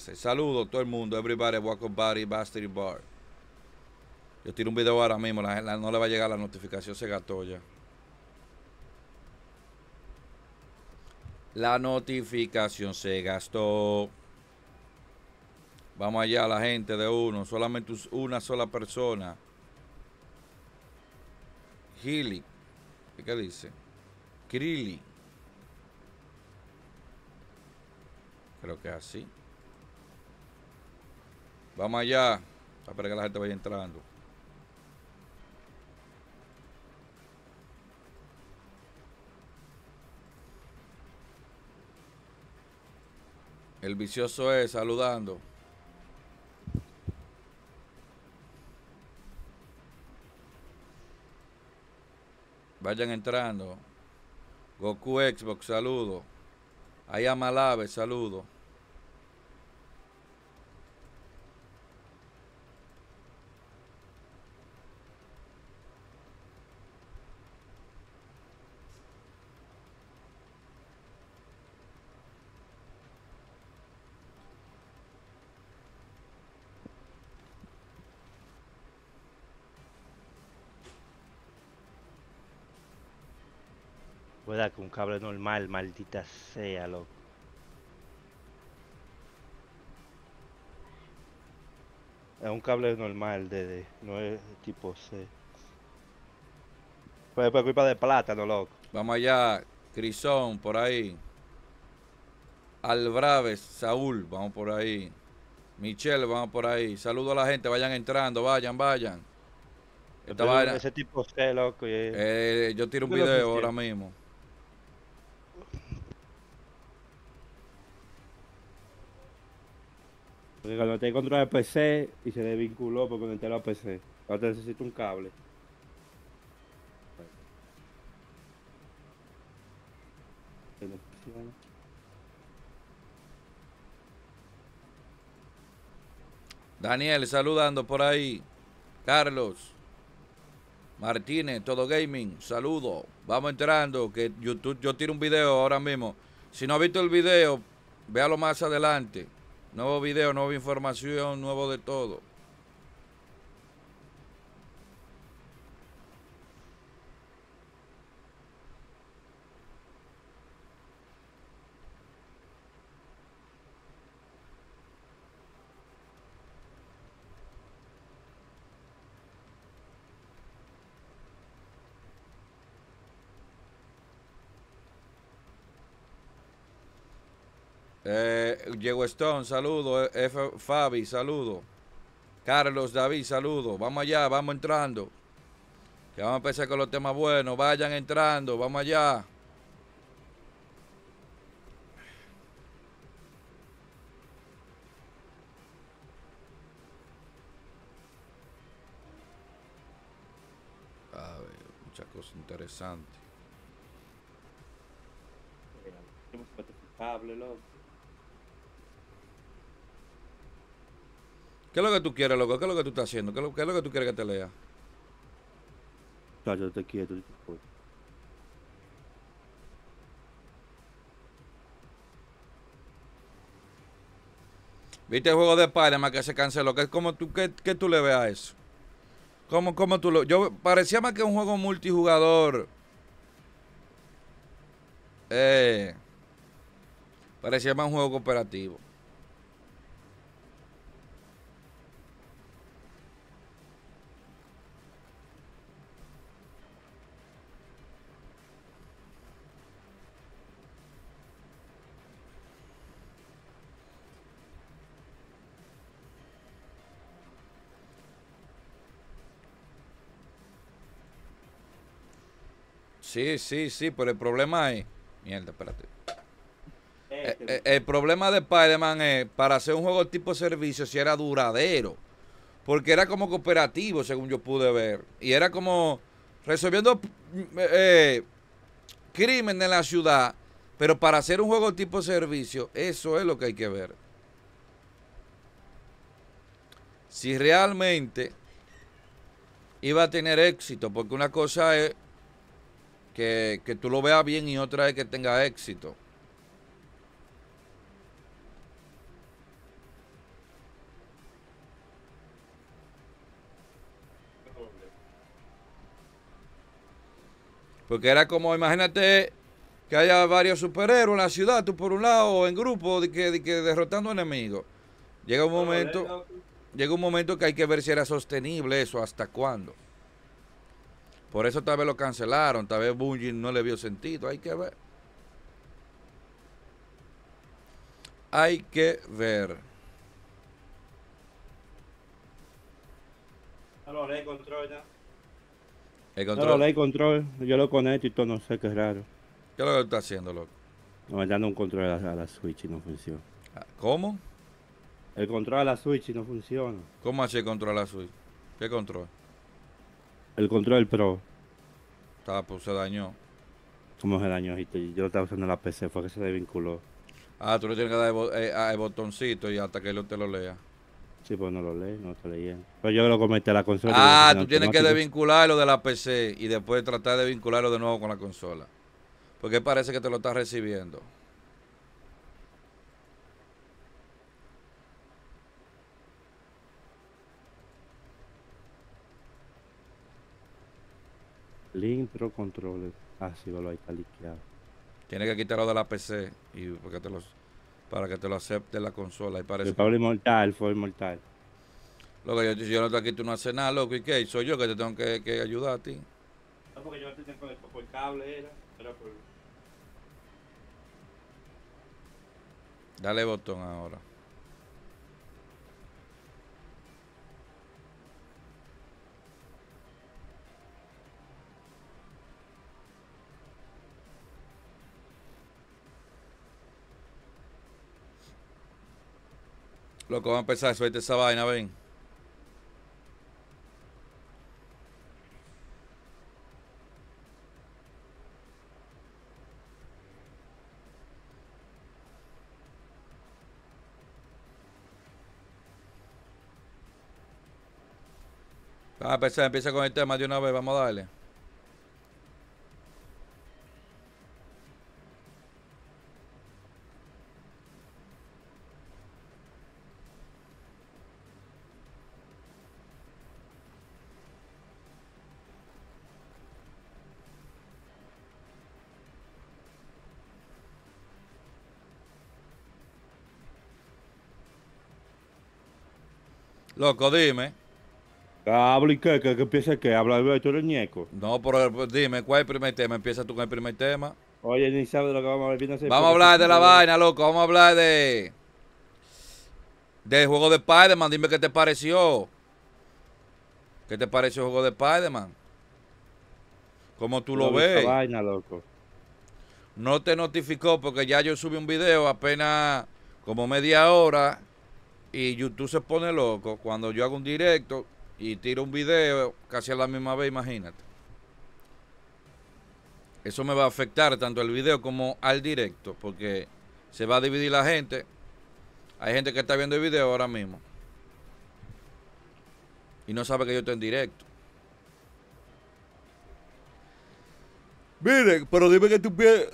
Saludo a todo el mundo. Everybody, walk body, bastard bar. Yo tiro un video ahora mismo. La, no le va a llegar la notificación. Se gastó ya. La notificación se gastó. Vamos allá, la gente de uno. Solamente una sola persona. Hilly. ¿Qué dice? Krilly. Creo que así. Vamos allá. Espera que la gente vaya entrando. El vicioso es saludando. Vayan entrando. Goku Xbox, saludo. Ayama saludo. Que un cable normal, maldita sea, loco. Es un cable normal, de, de no es tipo C. Pues para culpa de plátano, loco. Vamos allá, Crisón, por ahí. Albraves, Saúl, vamos por ahí. Michelle, vamos por ahí. Saludo a la gente, vayan entrando, vayan, vayan. ese tipo C, loco. Eh, yo tiro un video ahora mismo. Porque cuando te controla el PC y se desvinculó por conectarlo al PC. Ahora te necesito un cable. Daniel saludando por ahí. Carlos. Martínez, todo gaming, saludo. Vamos entrando, que YouTube, yo tiro un video ahora mismo. Si no ha visto el video, véalo más adelante. Nuevo video, nueva información, nuevo de todo. Eh, Diego Stone, saludo. Fabi, saludo. Carlos David, saludo. Vamos allá, vamos entrando. Que vamos a empezar con los temas buenos. Vayan entrando, vamos allá. A ver, muchas cosas interesantes. Pablo, loco. ¿Qué es lo que tú quieres, loco? ¿Qué es lo que tú estás haciendo? ¿Qué es lo, que tú quieres que te lea? Claro, te quiero. Pues. ¿Viste el juego de spider que se canceló? ¿Qué, es tú, qué, tú le ves a eso? ¿Cómo, tú lo...? Yo, parecía más que un juego multijugador. Eh, parecía más un juego cooperativo. Sí, sí, sí, pero el problema es. Mierda, espérate. Eh, eh, el problema de Spider-Man es para hacer un juego tipo servicio si era duradero. Porque era como cooperativo, según yo pude ver. Y era como resolviendo eh, crimen en la ciudad. Pero para hacer un juego tipo servicio, eso es lo que hay que ver. Si realmente iba a tener éxito, porque una cosa es que, que tú lo veas bien y otra vez que tenga éxito. Porque era como, imagínate que haya varios superhéroes en la ciudad, tú por un lado, en grupo, que, de que derrotando enemigos. Llega un momento, llega un momento que hay que ver si era sostenible eso, hasta cuándo. Por eso tal vez lo cancelaron, tal vez Bungie no le vio sentido, hay que ver. Hay que ver. No lo control ya. El control. No lo control, yo lo conecto y todo, no sé qué raro. ¿Qué es lo que está haciendo, loco? No, mandando un control a la, Switch y no funciona. Ah, ¿Cómo? El control a la Switch y no funciona. ¿Cómo hace el control a la Switch? ¿Qué control? El control pero... Está, pues se dañó. ¿Cómo se dañó? Yo lo estaba usando en la PC, fue que se desvinculó. Ah, tú le tienes que dar eh, el, botoncito y hasta que él te lo lea. Sí, pues no lo lee, no te leía. Pero yo lo comenté a la consola. Ah, tú tienes que desvincularlo de la PC y después tratar de vincularlo de nuevo con la consola. Porque parece que te lo estás recibiendo. Intro, controles. así ah, va, lo hay, está liqueado. Tienes que quitarlo de la PC y para que te lo acepte la consola. Y parece... El Pablo Inmortal fue inmortal. Lo que yo te si yo no estoy aquí, tú no haces nada, loco. ¿Y qué? Soy yo que te tengo que, que ayudar a ti. No, porque yo no tiempo tengo por cable, era, era por... Dale botón ahora. Loco, va a empezar, suerte esa vaina, ven. Va a empezar, empieza con el tema de una vez, vamos a darle. Loco, dime. Habla y qué, que, que qué, habla de tú eres ñeco. No, pero pues, dime, ¿cuál es el primer tema? Empieza tú con el primer tema. Oye, ni sabes de lo que vamos a ver. Vamos a hablar de la vaina, loco, vamos a hablar de... De juego de Spider-Man, dime qué te pareció. ¿Qué te pareció el juego de Spider-Man? ¿Cómo tú lo ves? Vaina, loco. No te notificó porque ya yo subí un video apenas como media hora y YouTube se pone loco cuando yo hago un directo y tiro un video casi a la misma vez, imagínate. Eso me va a afectar tanto al video como al directo, porque se va a dividir la gente. Hay gente que está viendo el video ahora mismo y no sabe que yo estoy en directo. Mire, pero dime que tú pie...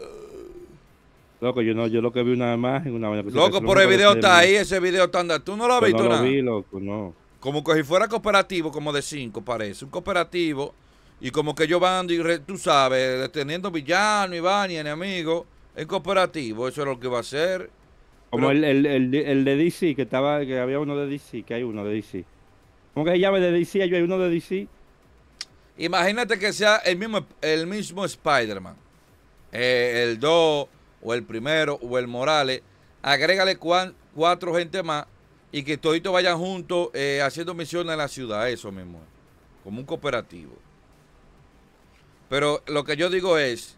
Loco, yo no, yo lo que vi una imagen, una vaina. Loco, por el video está ahí, ese video está ¿Tú no lo has visto no nada? No lo vi, loco, no. Como que si fuera cooperativo, como de cinco parece. Un cooperativo y como que yo van, y tú sabes, deteniendo villanos y van y enemigos. Es cooperativo, eso es lo que va a ser. Como el, de DC, que estaba, que había uno de DC, que hay uno de DC. Como que se llave de DC? Hay uno de DC. Imagínate que sea el mismo, el mismo Spider-Man. Eh, el 2 o el primero o el Morales, agrégale cuatro gente más y que todos vayan juntos eh, haciendo misiones en la ciudad, eso mismo, como un cooperativo. Pero lo que yo digo es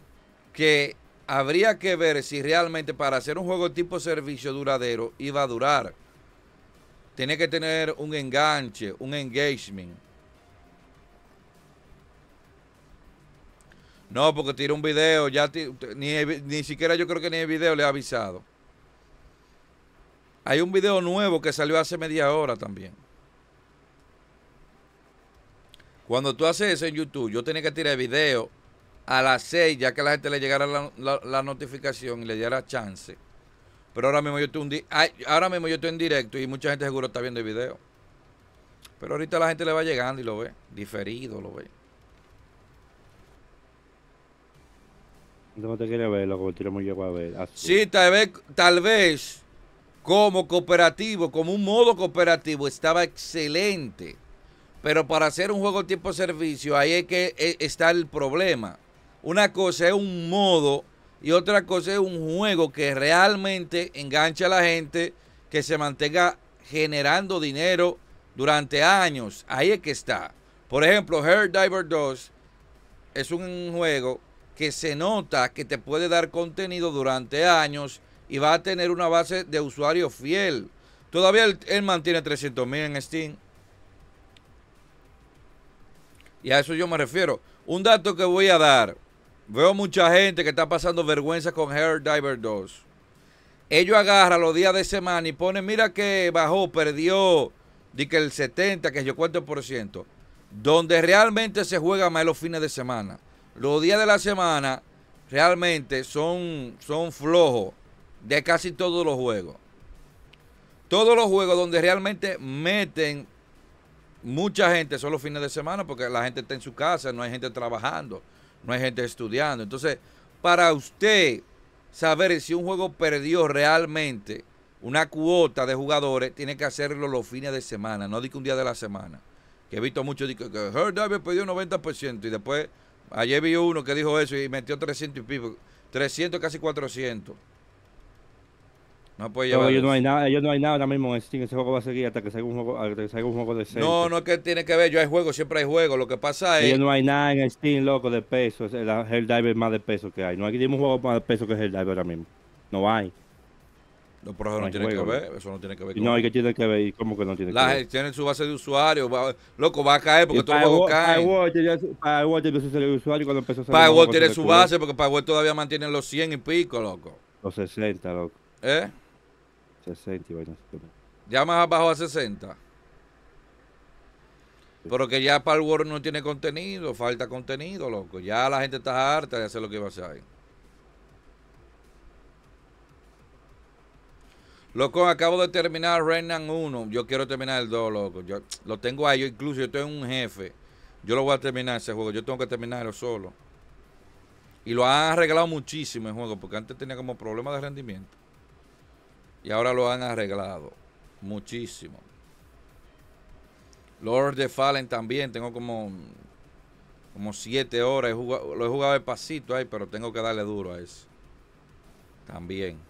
que habría que ver si realmente para hacer un juego tipo servicio duradero iba a durar. Tiene que tener un enganche, un engagement. No, porque tira un video, ya ni, siquiera yo creo que ni el video le ha avisado. Hay un video nuevo que salió hace media hora también. Cuando tú haces eso en YouTube, yo tenía que tirar el video a las 6 ya que la gente le llegara la, notificación y le diera chance. Pero ahora mismo yo estoy un ahora mismo yo estoy en directo y mucha gente seguro está viendo el video. Pero ahorita la gente le va llegando y lo ve, diferido lo ve. No te ver, a ver. Sí, tal vez, tal vez como cooperativo, como un modo cooperativo, estaba excelente. Pero para hacer un juego tipo servicio, ahí es que eh, está el problema. Una cosa es un modo y otra cosa es un juego que realmente engancha a la gente, que se mantenga generando dinero durante años. Ahí es que está. Por ejemplo, Hair Diver 2 es un juego que se nota que te puede dar contenido durante años y va a tener una base de usuario fiel. Todavía él, mantiene 300 mil en Steam. Y a eso yo me refiero. Un dato que voy a dar. Veo mucha gente que está pasando vergüenza con Hair Diver 2. Ellos agarran los días de semana y pone mira que bajó, perdió, di que el 70, que yo cuento por ciento. Donde realmente se juega más los fines de semana los días de la semana realmente son, son flojos de casi todos los juegos. Todos los juegos donde realmente meten mucha gente son los fines de semana porque la gente está en su casa, no hay gente trabajando, no hay gente estudiando. Entonces, para usted saber si un juego perdió realmente una cuota de jugadores, tiene que hacerlo los fines de semana, no digo un día de la semana. Que he visto muchos que Herd perdió perdió 90% y después Ayer vi uno que dijo eso y metió 300 y pico. 300, casi 400. No puede llevar. Ellos no, hay nada, ellos no hay nada ahora mismo en Steam. Ese juego va a seguir hasta que salga un juego, hasta que salga un juego decente. No, no es que tiene que ver. Yo hay juegos, siempre hay juegos. Lo que pasa es. Yo no hay nada en Steam, loco, de peso. Es el Helldiver más de peso que hay. No hay ningún juego más de peso que el diver ahora mismo. No hay. No, pero eso no, tiene que ver, eso no tiene que ver. Con... No, hay que tiene que ver? ¿Cómo que no tiene la que ver? La gente tiene su base de usuarios, loco, va a caer porque todo los tiene su base de cuando empezó a salir. Firewall tiene su base e. porque Firewall todavía mantiene los 100 y pico, loco. Los 60, loco. ¿Eh? 60 y Ya más abajo a 60. Pero que ya Power no tiene contenido, falta contenido, loco. Ya la gente está harta de hacer lo que iba a hacer ahí. Loco, acabo de terminar Renan 1. Yo quiero terminar el 2, loco. Yo lo tengo ahí. Yo incluso yo tengo un jefe. Yo lo voy a terminar ese juego. Yo tengo que terminarlo solo. Y lo han arreglado muchísimo el juego. Porque antes tenía como problemas de rendimiento. Y ahora lo han arreglado. Muchísimo. Lord of Fallen también. Tengo como. Como 7 horas. lo he jugado despacito pasito ahí. Pero tengo que darle duro a eso. También.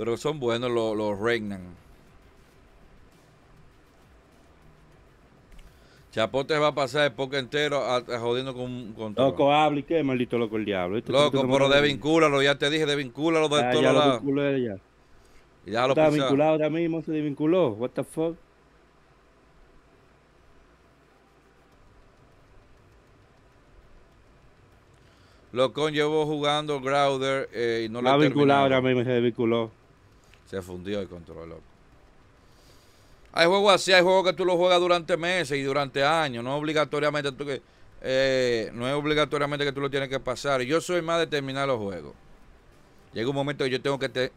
Pero son buenos los, los Reignan. Chapote va a pasar el poco entero jodiendo con, con todo. Loco, hable, qué maldito loco el diablo. Este loco, pero desvincúlalo, ya te dije, desvincúlalo de ah, todos lados. ya. lo Está vinculado ahora mismo, se desvinculó. What the fuck? loco llevó jugando Grouder eh, y no lo ha vinculado ahora mismo, se desvinculó. Se fundió el control, Hay juegos así, hay juegos que tú lo juegas durante meses y durante años. No obligatoriamente que. Eh, no es obligatoriamente que tú lo tienes que pasar. Yo soy más de terminar los juegos. Llega un momento que yo tengo que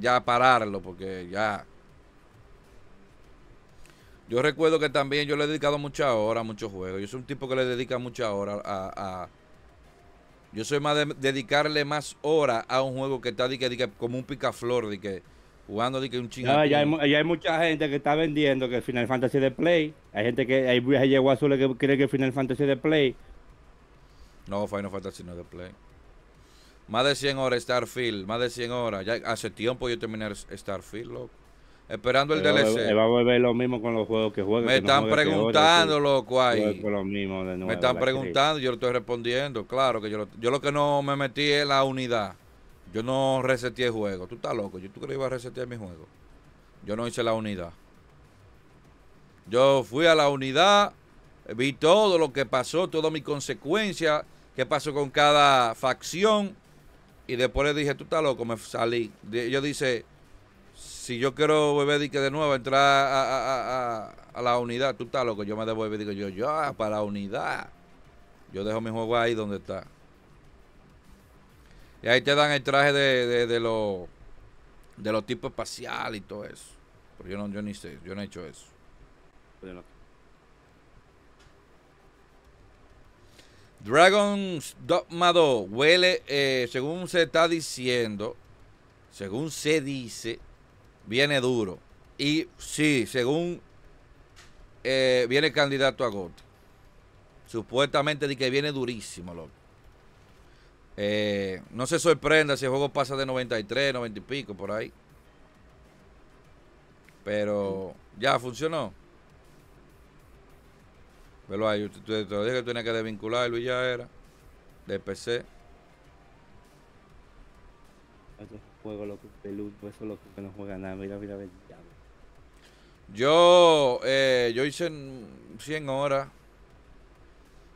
ya pararlo porque ya. Yo recuerdo que también yo le he dedicado mucha hora a muchos juegos. Yo soy un tipo que le dedica mucha hora a. yo soy más de dedicarle más hora a un juego que está como un picaflor, de que jugando de que un chingado. ya, hay, mucha gente que está vendiendo que Final Fantasy de Play. Hay gente que hay llegó azul que cree que Final Fantasy de Play. No, Final Fantasy no es de Play. Más de 100 horas Starfield, más de 100 horas. Ya hace tiempo yo terminé Starfield, loco. Esperando el DLC. a lo mismo con los juegos que juegan. Me están preguntando, loco, ahí. Lo mismo me están preguntando, yo lo estoy respondiendo. Claro que yo yo lo que no me metí es la unidad. Yo no reseteé el juego. Tú estás loco. Yo tú creí que iba a resetear mi juego. Yo no hice la unidad. Yo fui a la unidad, vi todo lo que pasó, todas mis consecuencias, qué pasó con cada facción. Y después le dije, tú estás loco, me salí. Yo dice, si yo quiero beber que de nuevo, entrar a, a, la unidad, tú estás loco, yo me devuelvo y digo, yo, yo, ah, para la unidad. Yo dejo mi juego ahí donde está. Y ahí te dan el traje de, de, de los de tipos espaciales y todo eso. Pero yo no, yo ni sé, yo no he hecho eso. Dragon's Dogma 2 huele, eh, según se está diciendo, según se dice, viene duro. Y sí, según eh, viene candidato a gota. Supuestamente de que viene durísimo, loco. Eh, no se sorprenda si el juego pasa de 93, 90 y pico, por ahí. Pero ya funcionó. Pero ahí, te, lo dije que tenía que desvincularlo y ya era. De PC. Mira, mira, Yo, eh, yo hice 100 horas.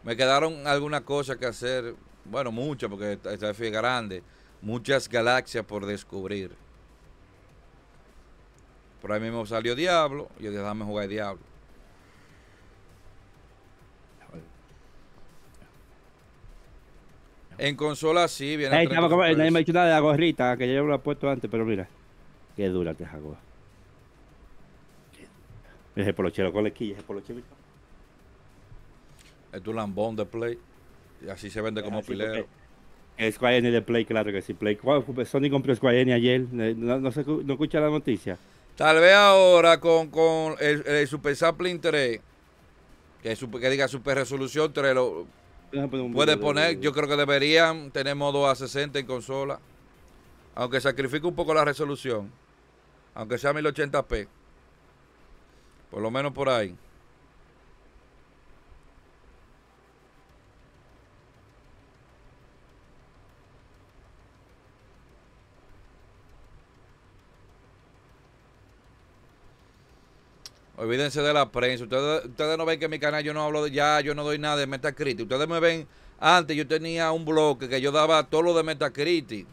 Me quedaron algunas cosas que hacer bueno, muchas, porque esta, vez es grande, muchas galaxias por descubrir. Por ahí mismo salió Diablo, y yo dije, déjame jugar Diablo. En consola sí, viene. Hey, chavo, nadie me ha dicho nada de la gorrita, que yo lo he puesto antes, pero mira, qué dura que es agua. Ese polochero con la esquilla, ese polochero. Es tu lambón de play así se vende como ah, pilero. Square Enix de Play, claro que sí. Play. Pues, pues, Sony compró Square Enix ayer. No, escucha la noticia. Tal vez ahora con, el, Super Sapling 3, que, diga Super Resolución 3, lo, puede poner, yo creo que deberían tener modo a 60 en consola. Aunque sacrifique un poco la resolución. Aunque sea 1080p. Por lo menos por ahí. Olvídense de la prensa. Ustedes, no ven que en mi canal yo no hablo de, ya, yo no doy nada de Metacritic. Ustedes me ven, antes yo tenía un bloque que yo daba todo lo de Metacritic.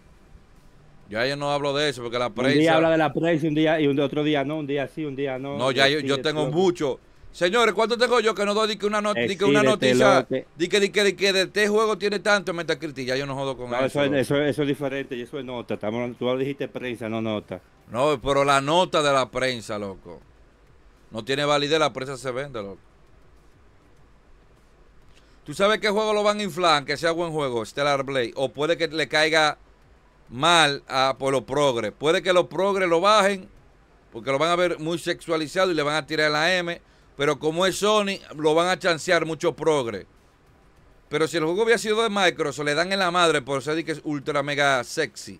Ya yo no hablo de eso porque la prensa. Un habla de la prensa un día y un, otro día no, un día sí, un día no. No, ya yo, tengo mucho. Señores, ¿cuánto tengo yo que no doy una, que una noticia? Di que, di que, de este juego tiene tanto Metacritic. Ya yo no jodo con eso. Eso, es diferente eso es nota. Estamos, tú dijiste prensa, no nota. No, pero la nota de la prensa, loco. No tiene validez, la prensa se vende, ¿Tú sabes qué juego lo van a inflar? Que sea buen juego, Stellar Blade. O puede que le caiga mal a, por los progres. Puede que los progres lo bajen, porque lo van a ver muy sexualizado y le van a tirar la M. Pero como es Sony, lo van a chancear mucho progres. Pero si el juego hubiera sido de Microsoft, le dan en la madre por ser que es ultra mega sexy.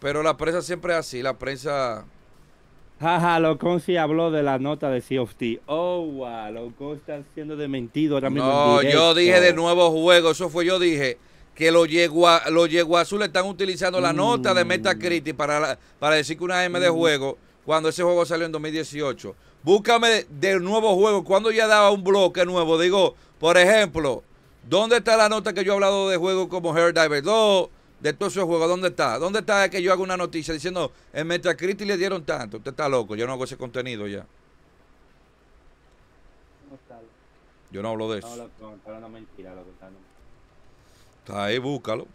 Pero la prensa siempre es así, la prensa... Jaja, sí habló de la nota de Sea of T. Oh, wow, Locón está siendo dementido ahora mismo. No, yo dije de nuevo juego, eso fue yo dije que los llegó los azul están utilizando la nota de Metacritic para, para decir que una M de mm. juego cuando ese juego salió en 2018. Búscame de nuevo juego, cuando ya daba un bloque nuevo, digo, por ejemplo, ¿dónde está la nota que yo he hablado de juego como Hair Diver 2? de todos esos juegos, ¿dónde está? ¿Dónde está que yo hago una noticia diciendo, en Metacritic le dieron tanto? Usted está loco, yo no hago ese contenido ya. Yo no hablo de eso. está ahí, búscalo.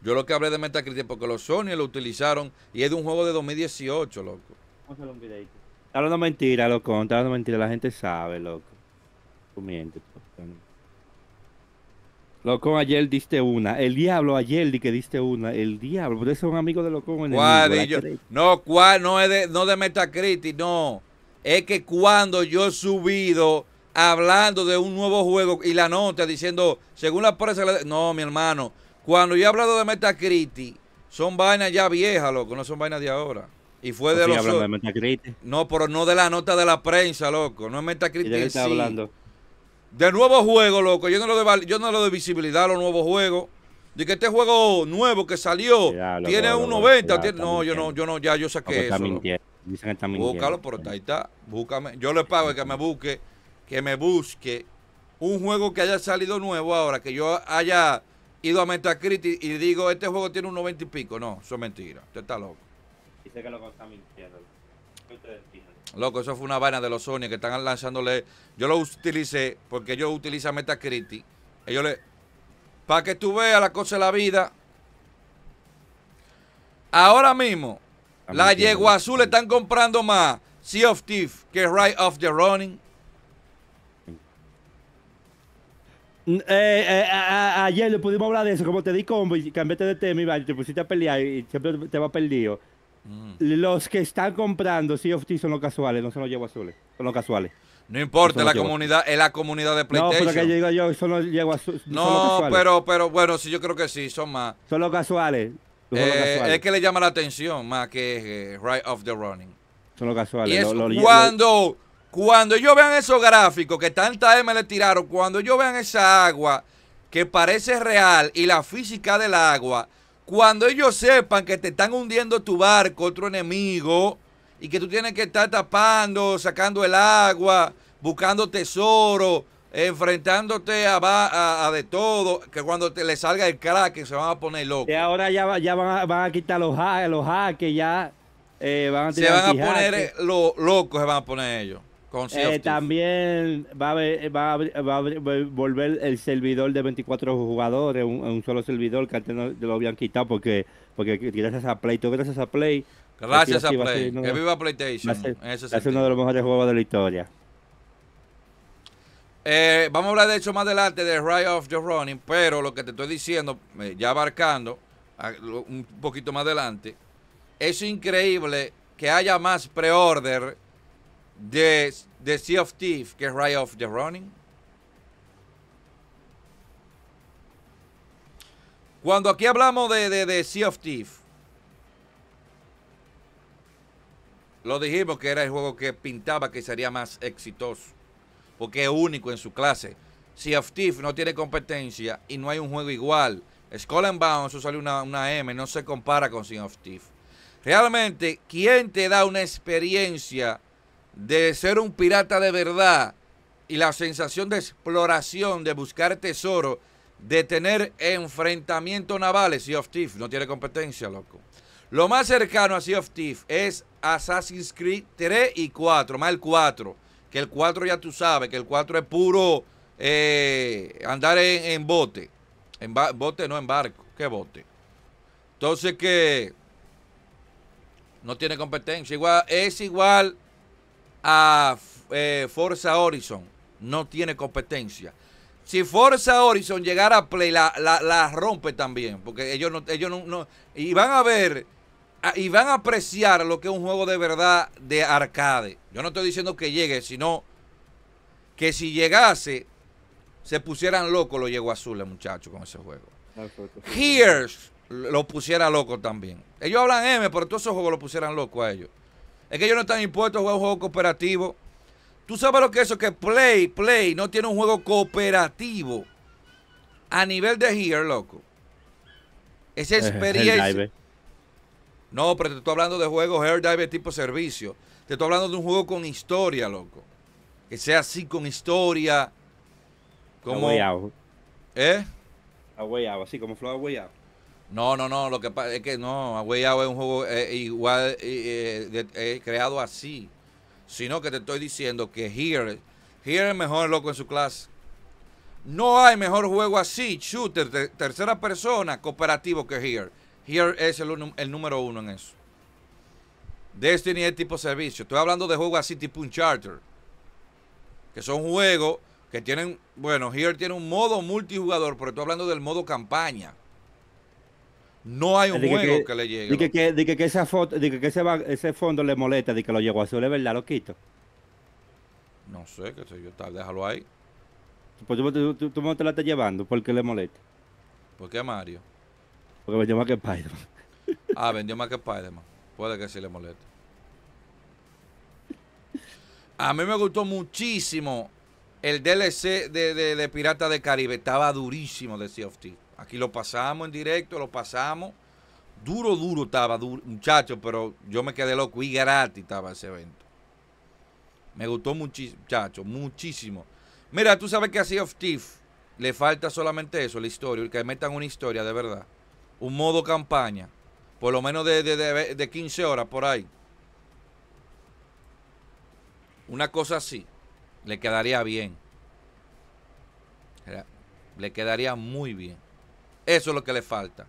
Yo lo que hablé de Metacritic porque los Sony lo utilizaron y es de un juego de 2018, loco. No a Está hablando mentira, loco. Está hablando mentira. La gente sabe, loco. Tú mientes. Loco, ayer diste una. El diablo, ayer di que diste una. El diablo, ustedes son es un amigo de Loco en el No, cuál, no es de, no de Metacritic, no. Es que cuando yo he subido hablando de un nuevo juego y la nota diciendo, según la prensa, no, mi hermano, cuando yo he hablado de Metacritic, son vainas ya viejas, loco, no son vainas de ahora. Y fue pues de los. De Metacritic? No, pero no de la nota de la prensa, loco. No es Metacritic. está hablando? De nuevo juego loco. Yo no lo de, yo no lo de visibilidad a los nuevos juegos. De que este juego nuevo que salió tiene un 90. no, yo no, yo no, ya yo saqué eso. Mintiendo. Dicen que está mintiendo. Búscalo, pero ahí está. Búscame. Yo le pago que me busque, que me busque un juego que haya salido nuevo ahora, que yo haya ido a Metacritic y digo, este juego tiene un 90 y pico. No, eso es mentira. Usted está loco. Dice que lo está mintiendo. Loco, eso fue una vaina de los Sony que están lanzándole. Yo lo utilicé porque ellos utilizan Metacritic. Ellos le. Para que tú veas la cosa de la vida. Ahora mismo, la yegua azul le están comprando más Sea of Thief que Ride of the Running. Eh, eh, ayer le pudimos hablar de eso, como te di combo y cambiaste de tema y te pusiste a pelear y siempre te va perdido. Los que están comprando Sea of son los casuales, no son los llevo azules, son los casuales. No importa, la comunidad, es la comunidad de PlayStation. No, pero son No, pero, bueno, sí, yo creo que sí, son más. Son los casuales. Eh, es que le llama la atención más que eh, Right off the Running. Son los casuales. Y es cuando, cuando ellos vean esos gráficos que tanta M le tiraron, cuando yo vean esa agua que parece real y la física del agua, cuando ellos sepan que te están hundiendo tu barco, otro enemigo, y que tú tienes que estar tapando, sacando el agua, buscando tesoro, enfrentándote a, de todo, que cuando te le salga el crack se van a poner locos. Y ahora ya, ya van, a, van a quitar los, los que ya eh, van a tirar Se van a poner eh, locos, se van a poner ellos. Eh, también va a, volver el servidor de 24 jugadores, un, solo servidor que antes no, lo habían quitado porque, porque gracias a Play, todo gracias a Play. Gracias a Play. que viva PlayStation. es uno de los mejores juegos de la historia. Eh, vamos a hablar de hecho más adelante de Rise of the Running, pero lo que te estoy diciendo, eh, ya abarcando un poquito más adelante, es increíble que haya más pre-order de, Sea of Thieves, que es Rise of the Running. Cuando aquí hablamos de, de, Sea of Thieves, lo dijimos que era el juego que pintaba que sería más exitoso, porque es único en su clase. Sea of Thieves no tiene competencia y no hay un juego igual. Skull and Bound, eso sale una, una M, no se compara con Sea of Thieves. Realmente, ¿quién te da una experiencia de ser un pirata de verdad y la sensación de exploración, de buscar tesoro, de tener enfrentamientos navales, Sea of Thief no tiene competencia, loco. Lo más cercano a Sea of Thief es Assassin's Creed 3 y 4, más el 4. Que el 4 ya tú sabes, que el 4 es puro eh, andar en, bote. En bote no en barco, ¿qué bote? Entonces que no tiene competencia. Igual, es igual a eh, Forza Horizon, no tiene competencia. Si Forza Horizon llegara a Play, la, la, rompe también, porque ellos no, ellos no, no, y van a ver y van a apreciar lo que es un juego de verdad de arcade. Yo no estoy diciendo que llegue, sino que si llegase, se pusieran locos los llegó azules, muchachos, con ese juego. Ah, Hears lo pusiera loco también. Ellos hablan M, pero todos esos juegos lo pusieran loco a ellos. Es que ellos no están impuestos a jugar un juego cooperativo. Tú sabes lo que es eso, que Play, Play no tiene un juego cooperativo a nivel de Here, loco. Esa eh, experiencia. no, pero te estoy hablando de juegos Hair Dive tipo servicio. Te estoy hablando de un juego con historia, loco. Que sea así con historia. Como. way ¿Eh? way así como Flow way no, no, no, lo que pasa es que no, es un juego eh, igual, eh, eh, creado así, sino que te estoy diciendo que Here, Here es mejor loco en su clase. No hay mejor juego así, shooter, tercera persona, cooperativo que Here. Here es el, número uno en eso. Destiny es tipo servicio. Estoy hablando de juegos así tipo un charter. Que son juegos que tienen, bueno, Here tiene un modo multijugador, pero estoy hablando del modo campaña. No hay un juego que, le llegue. Dice que, ese, ese, fondo le molesta, de que lo llegó azul, ¿es verdad? Lo quito. No sé, qué sé yo, tal, déjalo ahí. Pues tú, tú, tú, no te la estás llevando, ¿por qué le molesta? ¿Por qué Mario? Porque vendió más que Spider-Man. Ah, vendió más que spider Puede que sí le moleste. A mí me gustó muchísimo el DLC de, de, de Pirata de Caribe. Estaba durísimo de Sea of Thieves. Aquí lo pasamos en directo, lo pasamos. Duro, duro estaba, duro, muchachos, pero yo me quedé loco y gratis estaba ese evento. Me gustó muchísimo, muchísimo. Mira, tú sabes que así of Thief le falta solamente eso, la historia, que metan una historia de verdad. Un modo campaña, por lo menos de 15 horas por ahí. Una cosa así, le quedaría bien. Le quedaría muy bien. Eso es lo que le falta.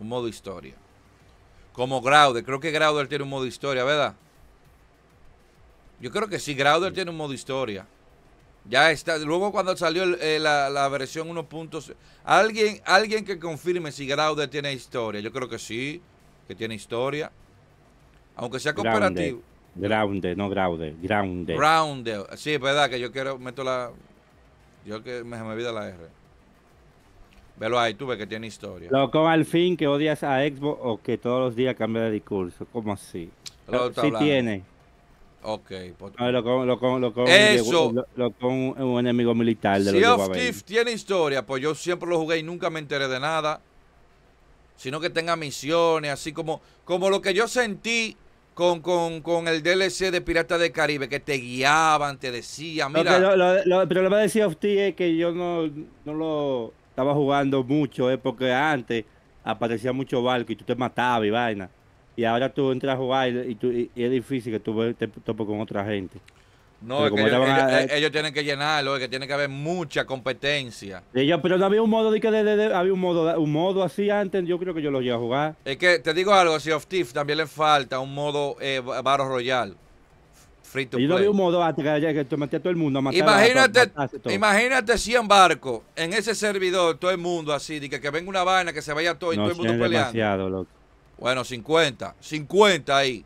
Un modo historia. Como Grauder. Creo que Grauder tiene un modo historia, ¿verdad? Yo creo que sí, Grauder tiene un modo historia. Ya está. Luego cuando salió eh, la, la, versión 1.0. Alguien, alguien que confirme si Grauder tiene historia. Yo creo que sí, que tiene historia. Aunque sea cooperativo. Grounded, no Grauder. grande Grounded. Sí, es verdad que yo quiero, meto la... Yo que me, me olvida la R. Velo ahí, tú ves que tiene historia. Loco, al fin que odias a Xbox o que todos los días cambia de discurso. ¿Cómo así? sí tiene. Ok. lo lo Un, enemigo militar. De sea of Thief tiene historia, pues yo siempre lo jugué y nunca me enteré de nada. Sino que tenga misiones, así como, como lo que yo sentí con, el DLC de Piratas del Caribe, que te guiaban, te decían, mira... Lo, el problema of es que yo no lo estaba jugando mucho, eh, porque antes aparecía mucho barco y tú te matabas y vaina. Y ahora tú entras a jugar y, es difícil que tú te topes con otra gente. No, es que eh, eh, ellos, tienen que llenarlo, es que tiene que haber mucha competencia. pero no había un modo de que había un modo, un modo así antes, yo creo que yo lo llevo a jugar. Es que te digo algo, si of Thief también le falta un modo eh, royal un modo que te todo el mundo. A imagínate, imagínate 100 barcos en ese servidor, todo el mundo así, de que, venga una vaina, que se vaya todo y todo el mundo peleando. Bueno, 50, 50 ahí.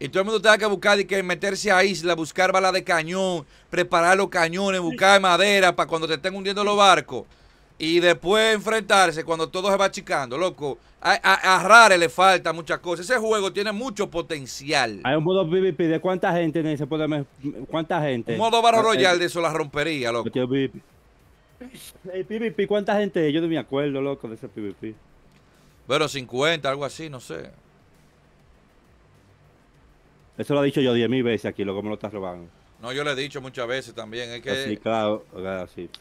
Y todo el mundo tenga que buscar y que meterse a isla, buscar balas de cañón, preparar los cañones, buscar madera para cuando te estén hundiendo los barcos y después enfrentarse cuando todo se va achicando, loco. A, Rare le falta muchas cosas. Ese juego tiene mucho potencial. Hay un modo PvP. ¿De cuánta gente se puede ¿Cuánta gente? Un modo Barro eh, Royal, eh, de eso la rompería, loco. PvP. El PvP, ¿cuánta gente? Yo no me acuerdo, loco, de ese PvP. Pero 50, algo así, no sé. Eso lo he dicho yo 10.000 veces aquí, loco, me lo estás robando. No, yo le he dicho muchas veces también. Es que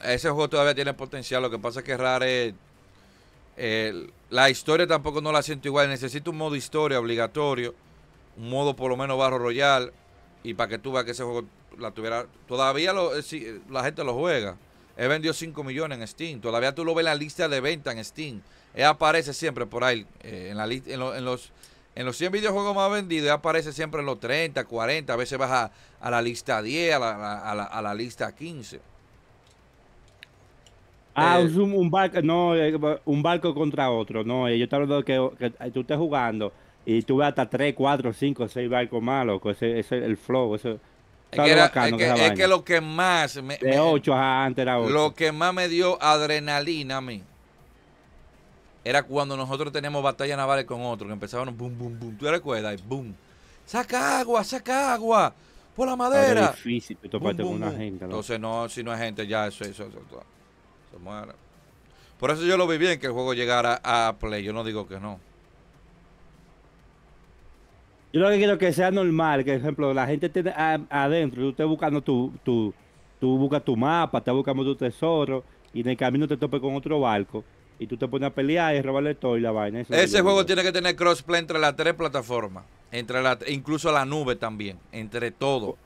Ese juego todavía tiene potencial. Lo que pasa es que Rare. Eh, la historia tampoco no la siento igual. Necesito un modo historia obligatorio. Un modo por lo menos barro royal. Y para que tú veas que ese juego la tuviera. Todavía eh, la gente lo juega. He vendido 5 millones en Steam. Todavía tú lo ves en la lista de venta en Steam. Él eh, aparece siempre por ahí. Eh, en, la en, los en los 100 videojuegos más vendidos aparece siempre en los 30, 40, a veces baja a la lista 10, a la, lista 15. Ah, eh, un, un, barco, no, eh, un barco contra otro, no, eh, yo te hablo de que, tú estés jugando y tú ves hasta 3, 4, 5, 6 barcos más, loco, ese es el flow, eso... Es que, era, que, lo que más... de antes Lo que más me dio adrenalina a mí era cuando nosotros teníamos batallas navales con otros, que empezábamos boom, boom, boom. ¿Tú recuerdas? Y boom. Saca agua, saca agua. Por la madera. difícil Una gente, Entonces, no, si no hay gente, ya eso, eso, eso, Se muere. Por eso yo lo vi bien que el juego llegara a Play. Yo no digo que no. Yo lo que quiero que sea normal, que por ejemplo la gente esté adentro, tú estés buscando tu, tu, tú buscas tu mapa, estás buscando tu tesoro y en el camino te tope con otro barco y tú te pones a pelear y robarle todo y la vaina. Ese juego tiene que tener crossplay entre las tres plataformas, entre la, incluso la nube también, entre todo.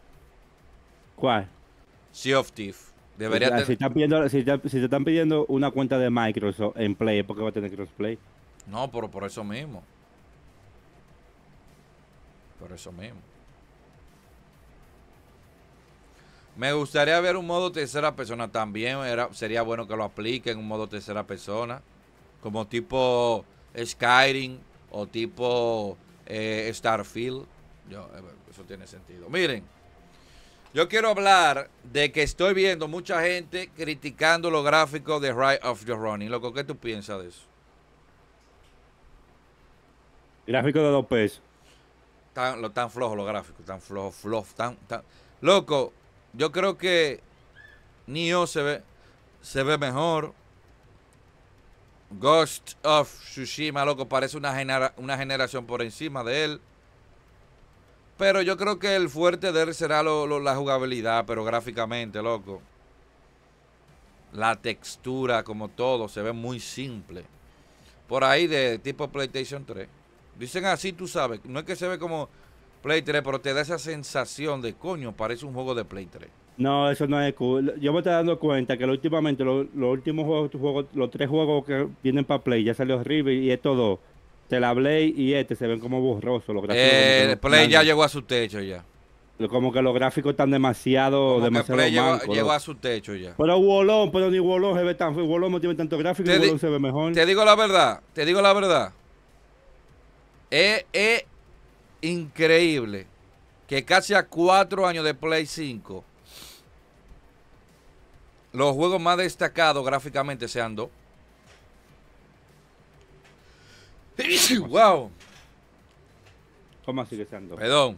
¿Cuál? Sea of Thief. Debería si, te, están pidiendo una cuenta de Microsoft en Play, ¿por qué va a tener crossplay? No, pero por eso mismo. Por eso mismo. Me gustaría ver un modo tercera persona también. Era, sería bueno que lo apliquen, un modo tercera persona. Como tipo Skyrim o tipo eh, Starfield. Eh, eso tiene sentido. Miren, yo quiero hablar de que estoy viendo mucha gente criticando los gráficos de Ride of the Running. Loco, ¿qué tú piensas de eso? Gráfico de dos pesos. Tan, lo, flojo los gráficos, tan flojo, flojo, tan, tan... Loco, yo creo que Neo se ve, se ve mejor. Ghost of Tsushima, loco, parece una, una generación por encima de él. Pero yo creo que el fuerte de él será la jugabilidad, pero gráficamente, loco. La textura, como todo, se ve muy simple. Por ahí de tipo PlayStation 3. Dicen así, tú sabes. No es que se ve como Play 3, pero te da esa sensación de coño, parece un juego de Play 3. No, eso no es Yo me estoy dando cuenta que últimamente los últimos juegos, los tres juegos que tienen para Play, ya salió River y es todo. Te la Play y este se ven como borrosos. Los gráficos eh, Play ya llegó a su techo ya. Como que los gráficos están demasiado, demasiado que Play llegó, a su techo ya. Pero Wolón, pero ni Wolón se ve tan Wolón no tiene tanto gráfico y se ve mejor. Te digo la verdad, te digo la verdad. Eh, eh, increíble que casi a cuatro años de Play 5, los juegos más destacados gráficamente sean dos. ¡Wow! ¿Cómo así que sean dos? Perdón.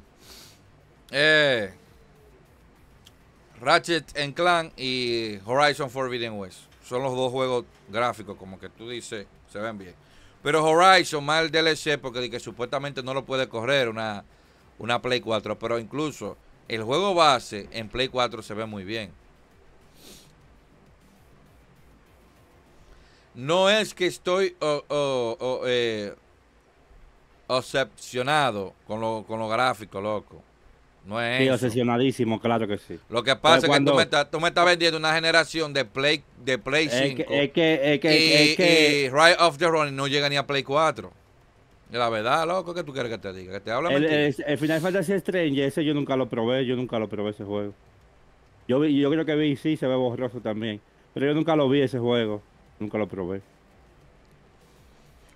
Eh, Ratchet en Clan y Horizon Forbidden West. Son los dos juegos gráficos, como que tú dices, se ven bien. Pero Horizon, más el DLC, porque que supuestamente no lo puede correr una, una Play 4. Pero incluso el juego base en Play 4 se ve muy bien. No es que estoy o eh, con lo, con lo gráfico, loco. No obsesionadísimo, claro que sí. Lo que pasa es que tú me, estás, vendiendo una generación de Play, de Play 5. Es que, of the Running no llega ni a Play 4. La verdad, loco, ¿qué tú quieres que te diga? Que te hable el, el, Final Fantasy Strange, ese yo nunca lo probé, yo nunca lo probé ese juego. Yo, yo creo que vi sí, se ve borroso también. Pero yo nunca lo vi ese juego, nunca lo probé.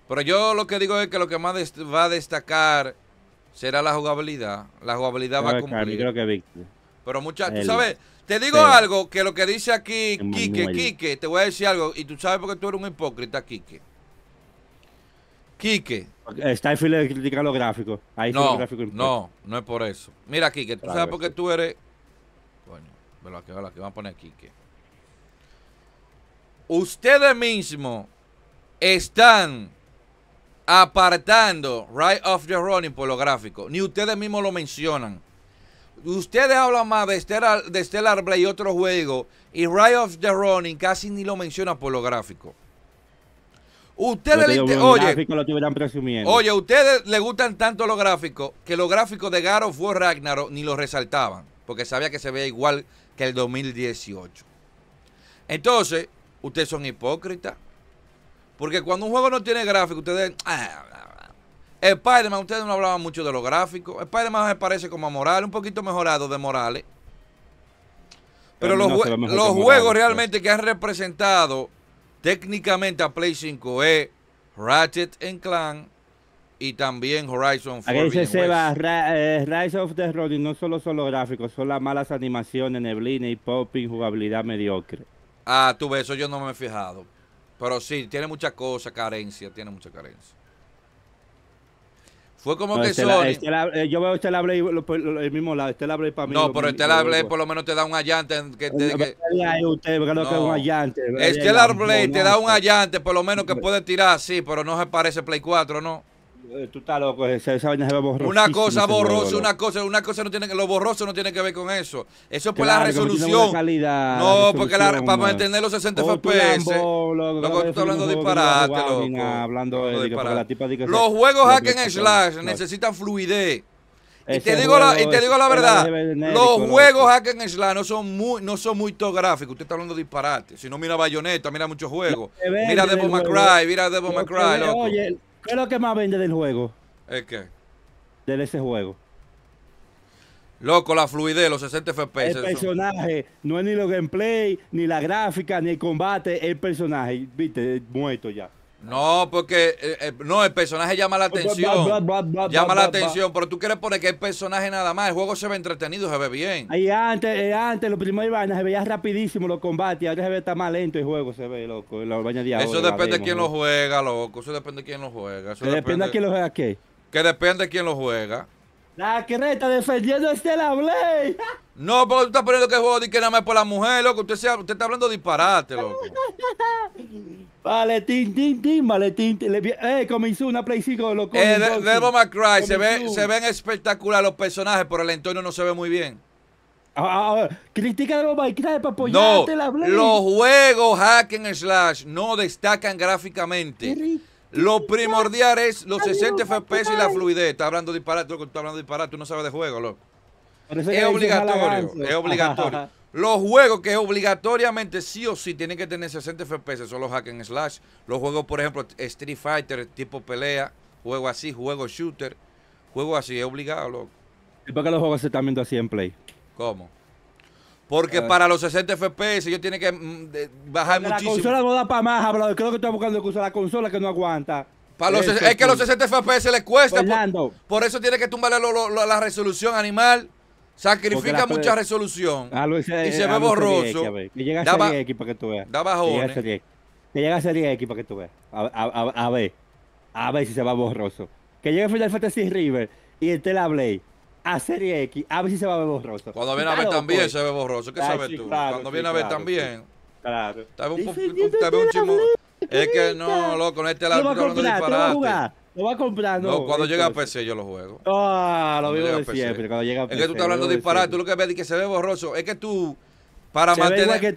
Pero yo lo que digo es que lo que más va a destacar será la jugabilidad. La jugabilidad va a cumplir. Pero muchachos, ¿sabes? Te digo algo que lo que dice aquí Quique, Quique, te voy a decir algo. Y tú sabes porque tú eres un hipócrita, Quique. Quique. Está fila de criticar los gráficos. Ahí no, no, no es por eso. Mira, Quique, tú sabes sabes porque tú eres... Coño, bueno, que vamos a poner Quique. Ustedes mismos están apartando right of the running por lo gráfico. Ni ustedes mismos lo mencionan. Ustedes hablan más de Stellar, de Blade y otro juego. Y Right of the Running casi ni lo menciona por lo gráfico. Ustedes le oye, oye, ustedes le gustan tanto los gráficos que los gráficos de Garo fue Ragnarok ni los resaltaban. Porque sabía que se veía igual que el 2018. Entonces, ustedes son hipócritas. Porque cuando un juego no tiene gráfico, ustedes. Eh, ah, ah, ah. Spider-Man, ustedes no hablaban mucho de los gráficos. Spider-Man me parece como a Morales, un poquito mejorado de Morales. Pero los, juegos pues. realmente que han representado técnicamente a Play 5 es Ratchet and Clan y también Horizon 4. Aquí se eh, Rise of the Ronin no solo son los gráficos, son las malas animaciones, neblina y popping, jugabilidad mediocre. Ah, tú ves, eso yo no me he fijado. Pero sí, tiene muchas cosas, carencia, tiene mucha carencia. Fue como que Sony. Eh, yo veo la Blade pues, el mismo lado. la Blade para mí. No, pero la Blade por lo menos te da un allante. Que, que... no. que es Blade te da un allante, por lo menos que puede tirar, sí, pero no se parece Play 4, ¿no? Eh, tú estás loco, esa, vaina se ve Una cosa borrosa, una cosa, una cosa no tiene que, lo borroso no tiene que ver con eso. Eso es por la resolución. no, porque la, para mantener los 60 FPS. loco, tú estás hablando de disparate, loco. Hablando de, los juegos hack en slash necesitan fluidez. Y te, digo la, y te digo la verdad, los juegos hack and slash no son muy, no son muy gráficos Usted está hablando de disparate. Si no, mira Bayonetta, mira muchos juegos. Mira Devil McCry, mira Devil McCry, Oye, ¿Qué es lo que más vende del juego? ¿El qué? De ese juego. Loco, la fluidez, los 60 FPS. El personaje, no es ni lo gameplay, ni la gráfica, ni el combate, el personaje, viste, muerto ya. No, porque eh, eh, no, el personaje llama la atención. llama la atención, pero tú quieres poner que el personaje nada más. El juego se ve entretenido, se ve bien. y antes, eh, antes, lo primero iban, se veía rapidísimo los combates. Ahora se ve está más lento el juego, se ve, loco. Eso depende de quién lo juega, loco. Eso depende de quién lo juega. Eso que depende de quién lo juega, ¿qué? Que depende de quién lo juega. La creta defendiendo este Stella No, porque tú estás poniendo que el juego de que nada más por la mujer, loco. Usted, sea, usted está hablando disparate, loco. Maletín, maletín. eh, comenzó una Play 5 Eh, de, Devil se, ve, se ven espectacular los personajes, pero el entorno no se ve muy bien. Ah, ah, ah critica Debo los para apoyarte la Los juegos hack and slash no destacan gráficamente. Lo primordial es los 60 FPS y la fluidez. Está hablando disparate, tú hablando disparate, no sabes de juego, loco. es obligatorio, es obligatorio. Los juegos que obligatoriamente sí o sí tienen que tener 60 FPS son los hack and slash. Los juegos, por ejemplo, Street Fighter, tipo pelea, juego así, juego shooter, juego así, es obligado, loco. ¿Y por qué los juegos se están viendo así en Play? ¿Cómo? Porque ah. para los 60 FPS yo tiene que mm, bajar muchísimo. La consola no da para más, hablado. Creo que estoy buscando excusa. La consola que no aguanta. Para los, es, que los 60 FPS les cuesta. Por, eso tiene que tumbarle la resolución animal. Sacrifica mucha resolución ah, y se ve borroso. Que llega a serie X para que tú veas. Da bajones. Que llega a serie X para que tú veas. A, ver. A ver si se va borroso. Que llegue Final Fantasy River y el Telablay a Serie X, a ver si se va a ver borroso. Cuando viene a ver también pues. se ve borroso. ¿Qué sabes tú? Cuando viene a ver también. Claro. está un, un, Es que no, loco, no es Tela No, no, lo va a comprar, no. No, cuando llega a PC yo lo juego. Ah, lo vivo de siempre. Cuando llega a Es que tú estás hablando de disparar, tú lo que ves es que se ve borroso. Es que tú. Para mantener. que es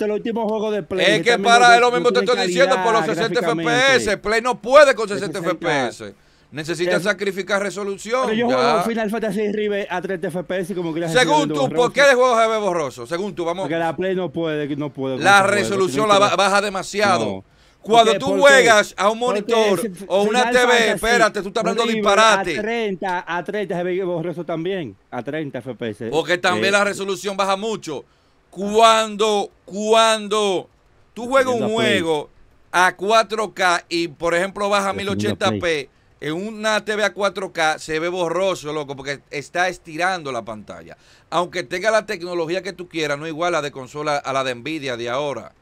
que para es lo mismo que te estoy diciendo por los 60 FPS. Play no puede con 60 FPS. Necesitas sacrificar resolución. Pero yo ya. Final Fantasy River a 30 FPS como que Según tú, ¿por qué el juego se ve borroso? Según tú, vamos. Porque la Play no puede, no puede. La resolución la baja demasiado. Cuando tú juegas a un monitor o una TV, espérate, tú estás hablando de disparate. A 30, a 30 se ve borroso también, a 30 FPS. Porque también la resolución baja mucho. Cuando, cuando tú juegas un juego a 4K y por ejemplo baja 1080p, en una TV a 4K se ve borroso, loco, porque está estirando la pantalla. Aunque tenga la tecnología que tú quieras, no igual la de consola a la de Nvidia de ahora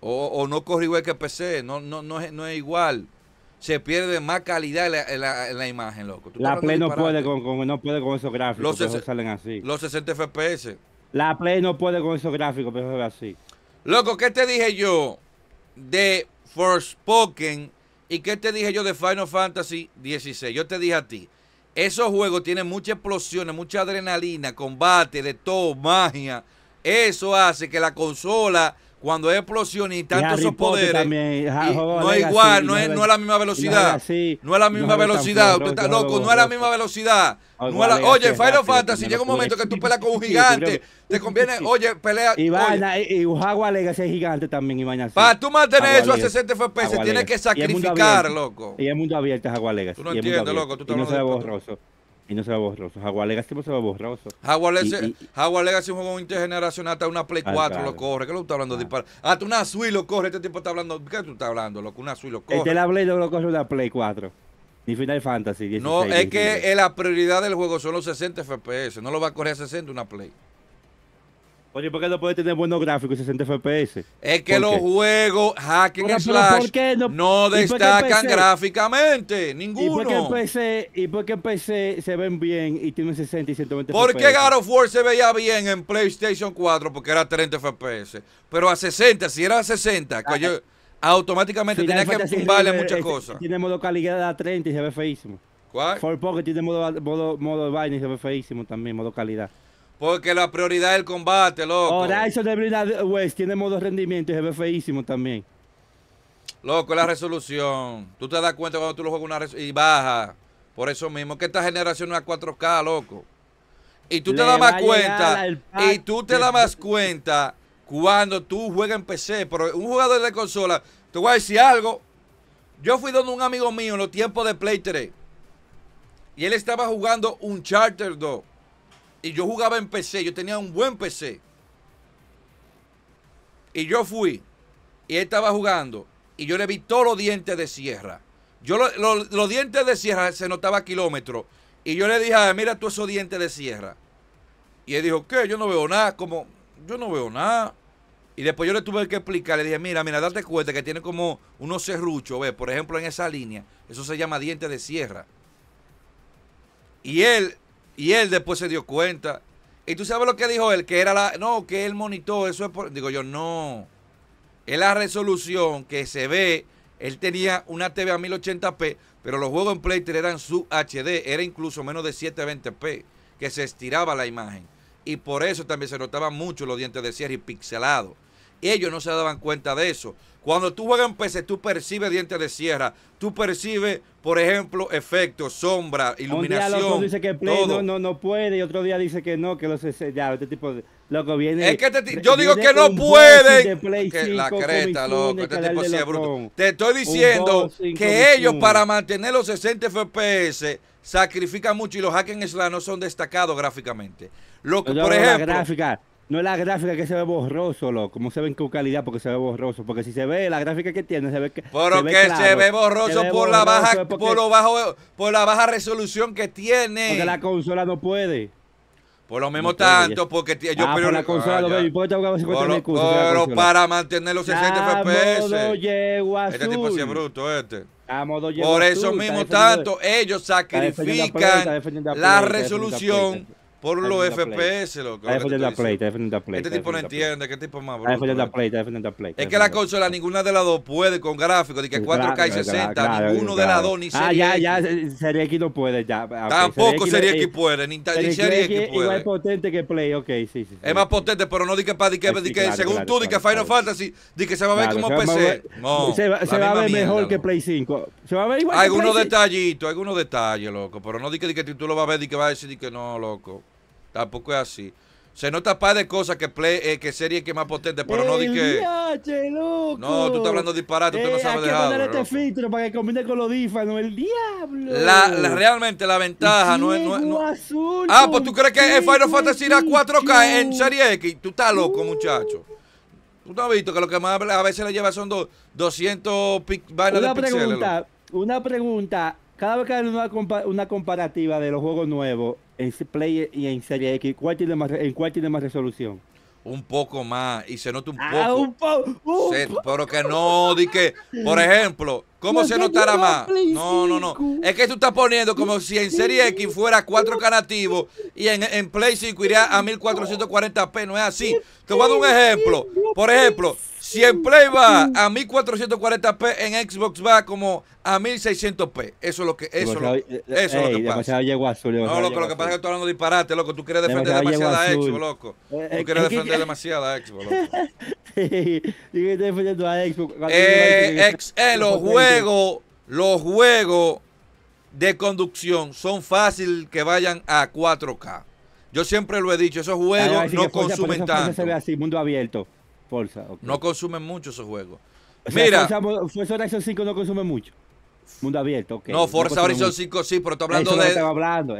o, o no corre igual que PC, no, no, no, es, no es igual. Se pierde más calidad en la, imagen, loco. La Play no puede con, no puede esos gráficos, los salen así. Los 60 FPS. La Play no puede con esos gráficos, pero es así. Loco, ¿qué te dije yo de Forspoken y qué te dije yo de Final Fantasy 16? Yo te dije a ti, esos juegos tienen muchas explosiones, mucha adrenalina, combate, de todo, magia. Eso hace que la consola cuando es explosión y tantos esos poderes, no es igual, no es, no es la misma velocidad. No es la misma velocidad. Usted está loco, no es la misma velocidad. Oh, oye, Fire oye, Final Fantasy, llega un momento que tú peleas con un gigante. Te conviene, oye, pelea. Y Jaguar Legacy es gigante también, y Para tú mantener eso a 60 FPS, tienes que sacrificar, loco. Y es mundo abierto, Jaguar Tú no entiendes, loco. Tú estás borroso. Y no se va borroso. Jaguar Legacy no se va borroso. Jaguar, Legacy es un juego intergeneracional. Hasta una Play 4 lo corre. ¿Qué lo está hablando? Ah. Hasta una Switch lo corre. Este tipo está hablando. ¿Qué tú estás hablando, loco? Una Switch lo corre. Este la Play no lo corre una Play 4. Ni Final Fantasy. no, es que la prioridad del juego son los 60 FPS. No lo va a correr a 60 una Play. Oye, ¿por qué no puede tener buenos gráficos y 60 FPS? Es que los juegos Hacking Slash no, destacan gráficamente, ninguno. ¿Y por, PC, ¿Y qué PC, se ven bien y tienen 60 y 120 FPS? ¿Por qué God of War se veía bien en PlayStation 4? Porque era 30 FPS. Pero a 60, si era a 60, automáticamente tenía que tumbarle muchas eh, cosas. Tiene modo calidad a 30 y se ve feísimo. ¿Cuál? For Pocket tiene modo, modo, modo vaina y se ve feísimo también, modo calidad. Porque la prioridad es el combate, loco. eso de Brindad West tiene modo rendimiento y se ve feísimo también. Loco, la resolución. Tú te das cuenta cuando tú lo juegas una y baja. Por eso mismo, que esta generación no es 4K, loco. Y tú te das más cuenta. Y tú te das más cuenta cuando tú juegas en PC. Pero un jugador de consola, te voy a decir algo. Yo fui donde un amigo mío en los tiempos de Play 3. Y él estaba jugando un Charter 2. Y yo jugaba en PC, yo tenía un buen PC. Y yo fui, y él estaba jugando, y yo le vi todos los dientes de sierra. Yo los dientes de sierra se notaba a kilómetros. Y yo le dije, ah, mira tú esos dientes de sierra. Y él dijo, ¿qué? Yo no veo nada, como, yo no veo nada. Y después yo le tuve que explicar, le dije, mira, mira, date cuenta que tiene como unos serruchos, ve, por ejemplo, en esa línea, eso se llama diente de sierra. Y él y él después se dio cuenta. Y tú sabes lo que dijo él, que era la... No, que él monitó, eso es por... Digo yo, no. Es la resolución que se ve. Él tenía una TV a 1080p, pero los juegos en Playter eran su HD, era incluso menos de 720p, que se estiraba la imagen. Y por eso también se notaban mucho los dientes de sierra y pixelados. Ellos no se daban cuenta de eso. Cuando tú juegas en PC, tú percibes dientes de sierra, tú percibes por ejemplo, efectos, sombra, iluminación. Un dice que Play No, no, puede y otro día dice que no, que los ya, este tipo de, loco viene. Es que este yo digo que no puede. la creta, loco, este tipo sí es bruto. Te estoy diciendo que ellos para mantener los 60 FPS sacrifican mucho y los hack no son destacados gráficamente. por ejemplo, no es la gráfica que se ve borroso, loco. cómo se ve en qué calidad porque se ve borroso. Porque si se ve la gráfica que tiene, se ve que. Pero se ve se ve borroso por la baja, por lo bajo, por la baja resolución que tiene. Porque la consola no puede. Por lo mismo tanto, porque yo pero la consola Pero para mantener los 60 FPS. Este tipo es bruto, este. Por eso mismo tanto, ellos sacrifican la resolución por los FPS, loco. Está defendiendo Play, Play. Este tipo no entiende, qué tipo más, bro. Está defendiendo Play, Play. Es que la consola, ninguna de las dos puede con gráficos, de que 4K y 60, ninguno de las dos ni Ah, ya, ya, eh, sería X no puede, ya. Ah, Tampoco sería X eh, puede, ni Serie X puede. más potente que Play, ok, sí, sí. Es más potente, pero no di que para, di que eh, según tú, di que Final Fantasy, di que se va a ver como PC. No, se va a ver mejor que Play 5. Se va a ver igual Algunos detallitos, algunos detalles, loco, pero no di que tú lo vas a ver, di que va a decir que no, loco. Tampoco es así. Se nota par de cosas que play, X eh, que que más potente, pero no di que. loco. No, tú estás hablando disparate, tú no eh, sabe de Hay que este filtro para que combine con los dífanos, el diablo. La, la, realmente la ventaja no es, no es. No azul, ah, pues tú crees que el Final Fantasy era 4K en Serie X. Tú estás loco, uh. muchacho. Tú no has visto que lo que más a veces le lleva son dos, 200 vainas de píxeles. Una pregunta, una pregunta. Cada vez que hay una comparativa de los juegos nuevos en Play y en Serie X, ¿cuál tiene más, ¿en cuál tiene más resolución? Un poco más, y se nota un ah, poco. pero que no, di que, por ejemplo, ¿cómo se notará más? No, no, no. Es que tú estás poniendo como si en Serie X fuera 4K nativo y en, en Play 5 iría a 1440p, no es así. Te voy a dar un ejemplo. Por ejemplo, si el Play va a 1440p, en Xbox va como a 1600p. Eso es lo que, eso eh, eso es lo que pasa. Azul, no, loco, lo que pasa es que estás hablando disparate, loco. Tú quieres defender demasiado a Xbox, loco. Eh, Tú quieres defender demasiado a Xbox, loco. Yo defendiendo a Xbox. Eh, los juegos, los juegos de conducción son fácil que vayan a 4K. Yo siempre lo he dicho, esos juegos no consumen tanto. Se ve así, mundo abierto. Forza, No consumen mucho esos juegos. Mira. Forza, Horizon 5 no consume mucho. Mundo abierto, ok. No, Forza Horizon 5 sí, pero tú hablando de. no, pero. hablando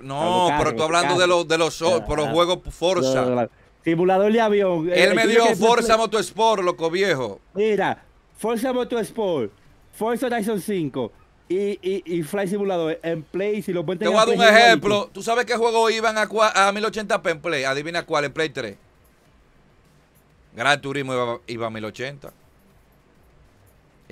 No, pero tú hablando de, los de los, ah, ah. juegos Forza. Simulador de avión. Eh, Él me dio Forza Motorsport, loco viejo. Mira, Forza Motorsport, Forza Horizon 5 y, y, Fly Simulador en Play. Si lo pueden Te voy a dar un ejemplo. ¿Tú sabes qué juego iban a, a 1080p en Play? Adivina cuál, en Play 3. Gran Turismo iba, iba a 1080.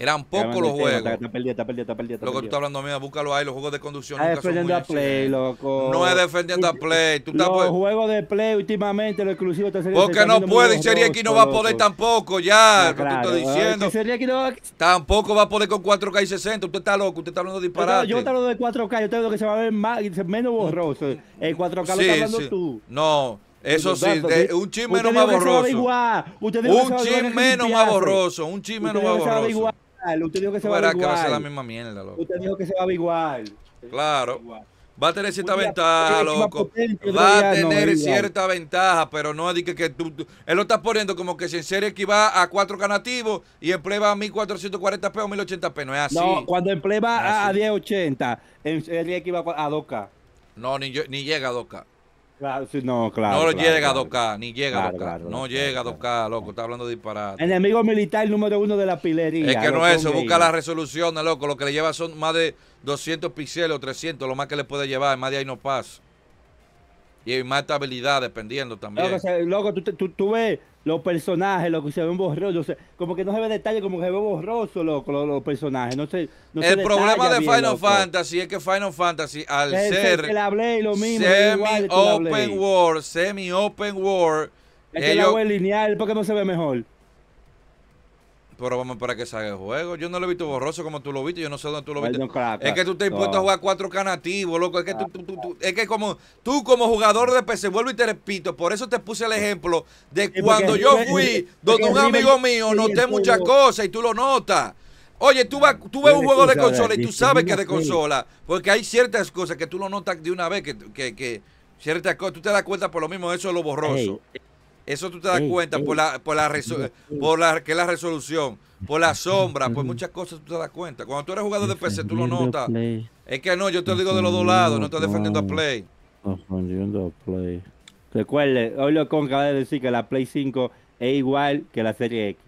Eran pocos los juegos. Está, perdido, está perdido, Lo que tú estás hablando, mira, búscalo ahí. Los juegos de conducción. es ah, defendiendo a Play, loco. No es defendiendo a Play. Tú los pues- juegos de Play últimamente, lo exclusivo está saliendo. Porque no puede y Serie X no va a poder tampoco, ya. Tampoco va a poder con 4K y 60. Usted está loco, usted está hablando de disparate. Yo, te hablo de 4K, yo te digo que se va a ver más, menos borroso. El 4K lo estás hablando tú. No. Eso sí, un chisme menos más borroso. Un chisme menos más borroso, un chisme menos más borroso. Usted dijo que se va a igual. Usted dijo que se va a igual. Claro. Va a tener cierta ventaja, loco. va a tener cierta ventaja, pero no es que, tú, Él lo está poniendo como que si en serie que va a 4 k canativos y emplea a 1440 p o 1080 p No es así. No, cuando emplea a, 1080, en serie que va a 2K. No, ni, ni llega a 2K no, claro. llega a 2 ni llega a 2 no llega a 2 loco, está hablando de disparate. Enemigo militar número uno de la pilería. Es que no es eso, busca la resolución, loco. Lo que le lleva son más de 200 píxeles o 300, lo más que le puede llevar, más de ahí no pasa y hay más estabilidad dependiendo también. Loco, tú, ves los personajes, lo que se ven borrosos, como que no se ve detalle, como que se ve borroso, los, personajes. No el problema de Final Fantasy es que Final Fantasy, al ser semi-open world, semi-open world, es que la lineal, porque no se ve mejor? Pero vamos a esperar que salga el juego. Yo no lo he visto borroso como tú lo viste. Yo no sé dónde tú lo viste. Es que tú te has puesto a jugar 4K nativo, loco. Es que, tú, es que como tú como jugador de PC, vuelvo y te repito, por eso te puse el ejemplo de cuando yo fui donde un amigo mío noté muchas cosas y tú lo notas. Oye, tú, vas, tú ves un juego de consola y tú sabes que es de consola, porque hay ciertas cosas que tú lo notas de una vez, que, que, que ciertas cosas, tú te das cuenta por lo mismo, eso es lo borroso. Eso tú te das cuenta por la, por que la resolución, por la sombra, por muchas cosas tú te das cuenta. Cuando tú eres jugador de PC, tú lo notas. Es que no, yo te lo digo de los dos lados, no estás defendiendo a Play. Defendiendo a Play. Recuerde, hoy lo con de decir que la Play 5 es igual que la Serie X.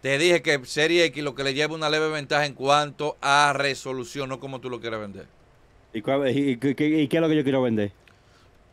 Te dije que Serie X lo que le lleva una leve ventaja en cuanto a resolución, no como tú lo quieres vender. y qué es lo que yo quiero vender?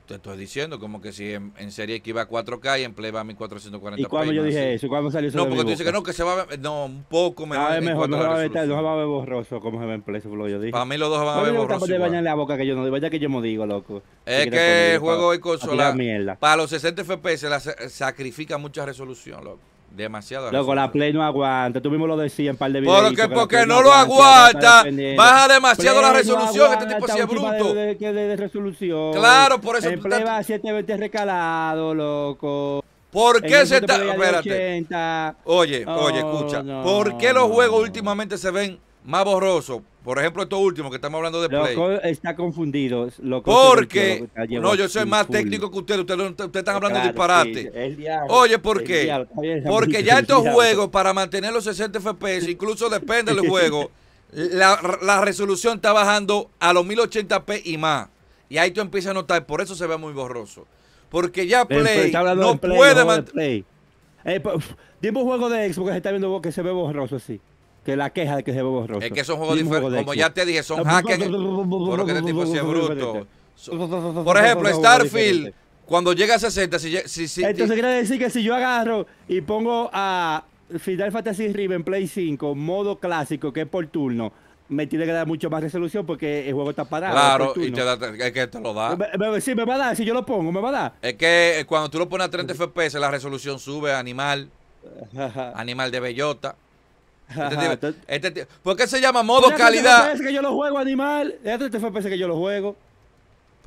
Te estoy diciendo, como que si en, serie que iba a 4K y en Play va a 1440 ¿Y cuándo yo dije así? eso? ¿Cuándo salió eso? No, porque tú dices que no, que se va a ver, no, un poco mejor. A mejor, no se va a ver, no va a ver borroso como se ve en Play, eso fue lo que yo dije. Para mí los dos van a ver borroso. No bañar la boca que yo no digo, ya que yo me digo, loco. Es que el juego hoy consola. Para los 60 FPS se sacrifica mucha resolución, loco. Demasiado Loco, la Play no aguanta. Tú mismo lo decías en par de videos. Porque, porque no, lo aguanta. baja demasiado la resolución. este tipo sí es bruto. De, de, resolución. Claro, por eso. El Play va a 720 recalado, loco. ¿Por qué se está.? Espérate. Oye, oye, oh, escucha. ¿Por qué los juegos últimamente se ven más borroso. Por ejemplo, esto último que estamos hablando de Play. está confundido. Este porque, no, yo soy más técnico que usted. Usted, usted, están hablando de disparate. Oye, ¿por qué? porque ya estos juegos, para mantener los 60 FPS, incluso depende del juego, la, resolución está bajando a los 1080p y más. Y ahí tú empiezas a notar, por eso se ve muy borroso. Porque ya Play no puede mantener... Eh, pues, juego de Xbox que se está viendo que se ve borroso así que la queja de que se ve borroso. Es que son juegos diferentes. como ya te dije, son hackers. Por ejemplo, Starfield, cuando llega a 60, Entonces quiere decir que si yo agarro y pongo a Final Fantasy en Play 5, modo clásico, que es por turno, me tiene que dar mucho más resolución porque el juego está parado. Claro, y te da, es que te lo da. me, sí, me va a dar, si yo lo pongo, me va a dar. Es que cuando tú lo pones a 30 FPS, la resolución sube, animal. animal de bellota. Este este ¿Por qué se llama modo calidad? Es que yo lo juego, animal. Es 30 FPS que yo lo juego.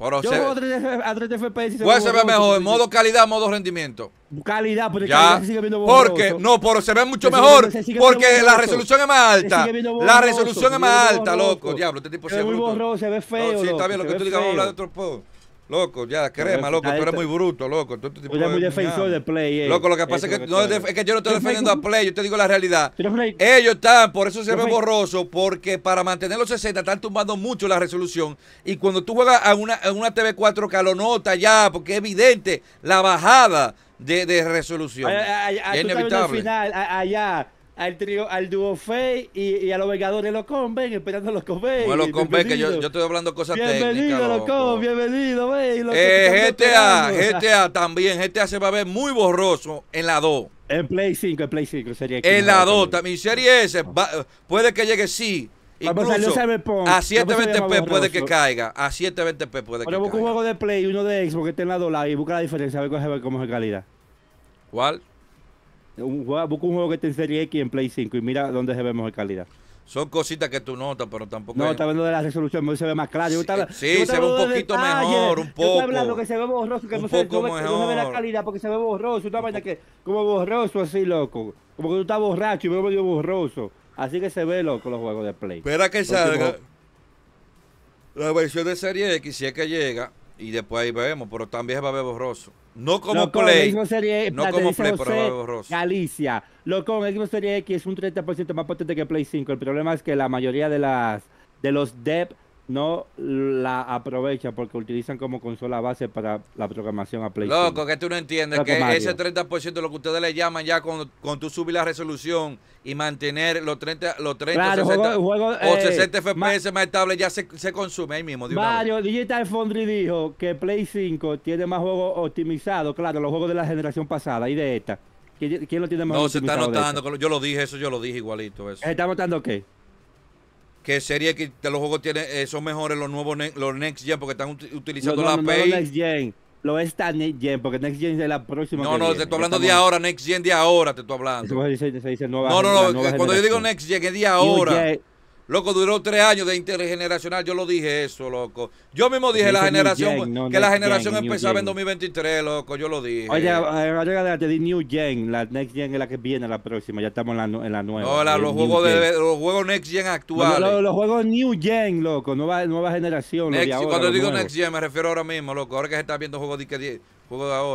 yo se... juego a 30 FPS. se ve mejor, modo calidad, modo rendimiento. Calidad, porque ya. sigue viendo Porque, no, pero se ve mucho mejor. porque la resolución es más alta. La resolución es más alta, loco. Diablo, este tipo se ve. muy borroso, se ve feo. sí, está bien, lo que tú digas, vamos a hablar de otro Loco, ya, crema, loco, tú eres muy bruto, loco. Tú, este tú eres muy defensor de Play. Eh. Loco, lo que pasa es que, yo no estoy defendiendo a Play, yo te digo la realidad. Ellos están, por eso se ve borroso, porque para mantener los 60 están tumbando mucho la resolución. Y cuando tú juegas a una, a una TV 4K, lo notas ya, porque es evidente la bajada de, de resolución. inevitable. final, allá al trío, al dúo Fey y, y, a los Vengadores los Conven, esperando los Conven. Bueno, los Conven, que yo, yo, estoy hablando cosas bienvenido técnicas. los bienvenido, Eh, GTA, GTA también. GTA se va a ver muy borroso en la 2. En Play 5, en Play 5 sería. En la 2, también. Serie S, puede que llegue sí. Incluso a, 720p puede que caiga. A 720p puede que caiga. Pero busca un juego de Play y uno de Xbox que esté en la 2 y busca la diferencia a ver cómo es ve calidad. ¿Cuál? Un, busca un juego que esté en Serie X en Play 5 y mira dónde se ve mejor calidad. Son cositas que tú notas, pero tampoco. No, está hablando de la resolución, se ve más claro. si, sí, se ve un poquito mejor, un poco. Yo hablas hablando que se ve borroso, que no se, ve la calidad porque se ve borroso. Una vaina que, como borroso así, loco. Como que tú estás borracho y me medio borroso. Así que se ve loco los juegos de Play. Espera que salga. La versión de Serie X, si es que llega, y después ahí vemos, pero también a ver Borroso. No como Play. no como Play, pero Borroso. Galicia. Lo con mismo Serie X es un 30% más potente que Play 5. El problema es que la mayoría de las de los dev no la aprovecha porque utilizan como consola base para la programación a PlayStation. Loco, que tú no entiendes que ese 30% lo que ustedes le llaman ya con, con tú subir la resolución y mantener los 30, los 30 o 60 eh, FPS más, estable ya se, consume ahí mismo. Mario, Digital Foundry dijo que Play 5 tiene más juegos optimizados, claro, los juegos de la generación pasada y de esta. ¿Quién, lo tiene más No, se está notando, yo lo dije, eso yo lo dije igualito. está notando qué? que Serie que los juegos tiene, eh, son mejores los nuevos los Next Gen porque están utilizando no, la no, Pay. No, next Gen. Lo está Next Gen, porque Next Gen es la próxima. No, no, viene. te estoy hablando de ahora, Next Gen de ahora, te estoy hablando. Se dice, no, no, no, eh, cuando yo digo Next Gen es de ahora. Loco, duró tres años de intergeneracional. Yo lo dije eso, loco. Yo mismo pues dije la generación, que la generación empezaba en 2023, loco. Yo lo dije. Oye, eh, oye, te di New Gen. La Next Gen es la que viene, la próxima. Ya estamos en la, nueva. Hola, eh, los juegos, de, los juegos Next Gen actuales. los, juegos New Gen, loco. Nueva, nueva generación. cuando digo Next Gen, me refiero ahora mismo, loco. Ahora que se está viendo juegos de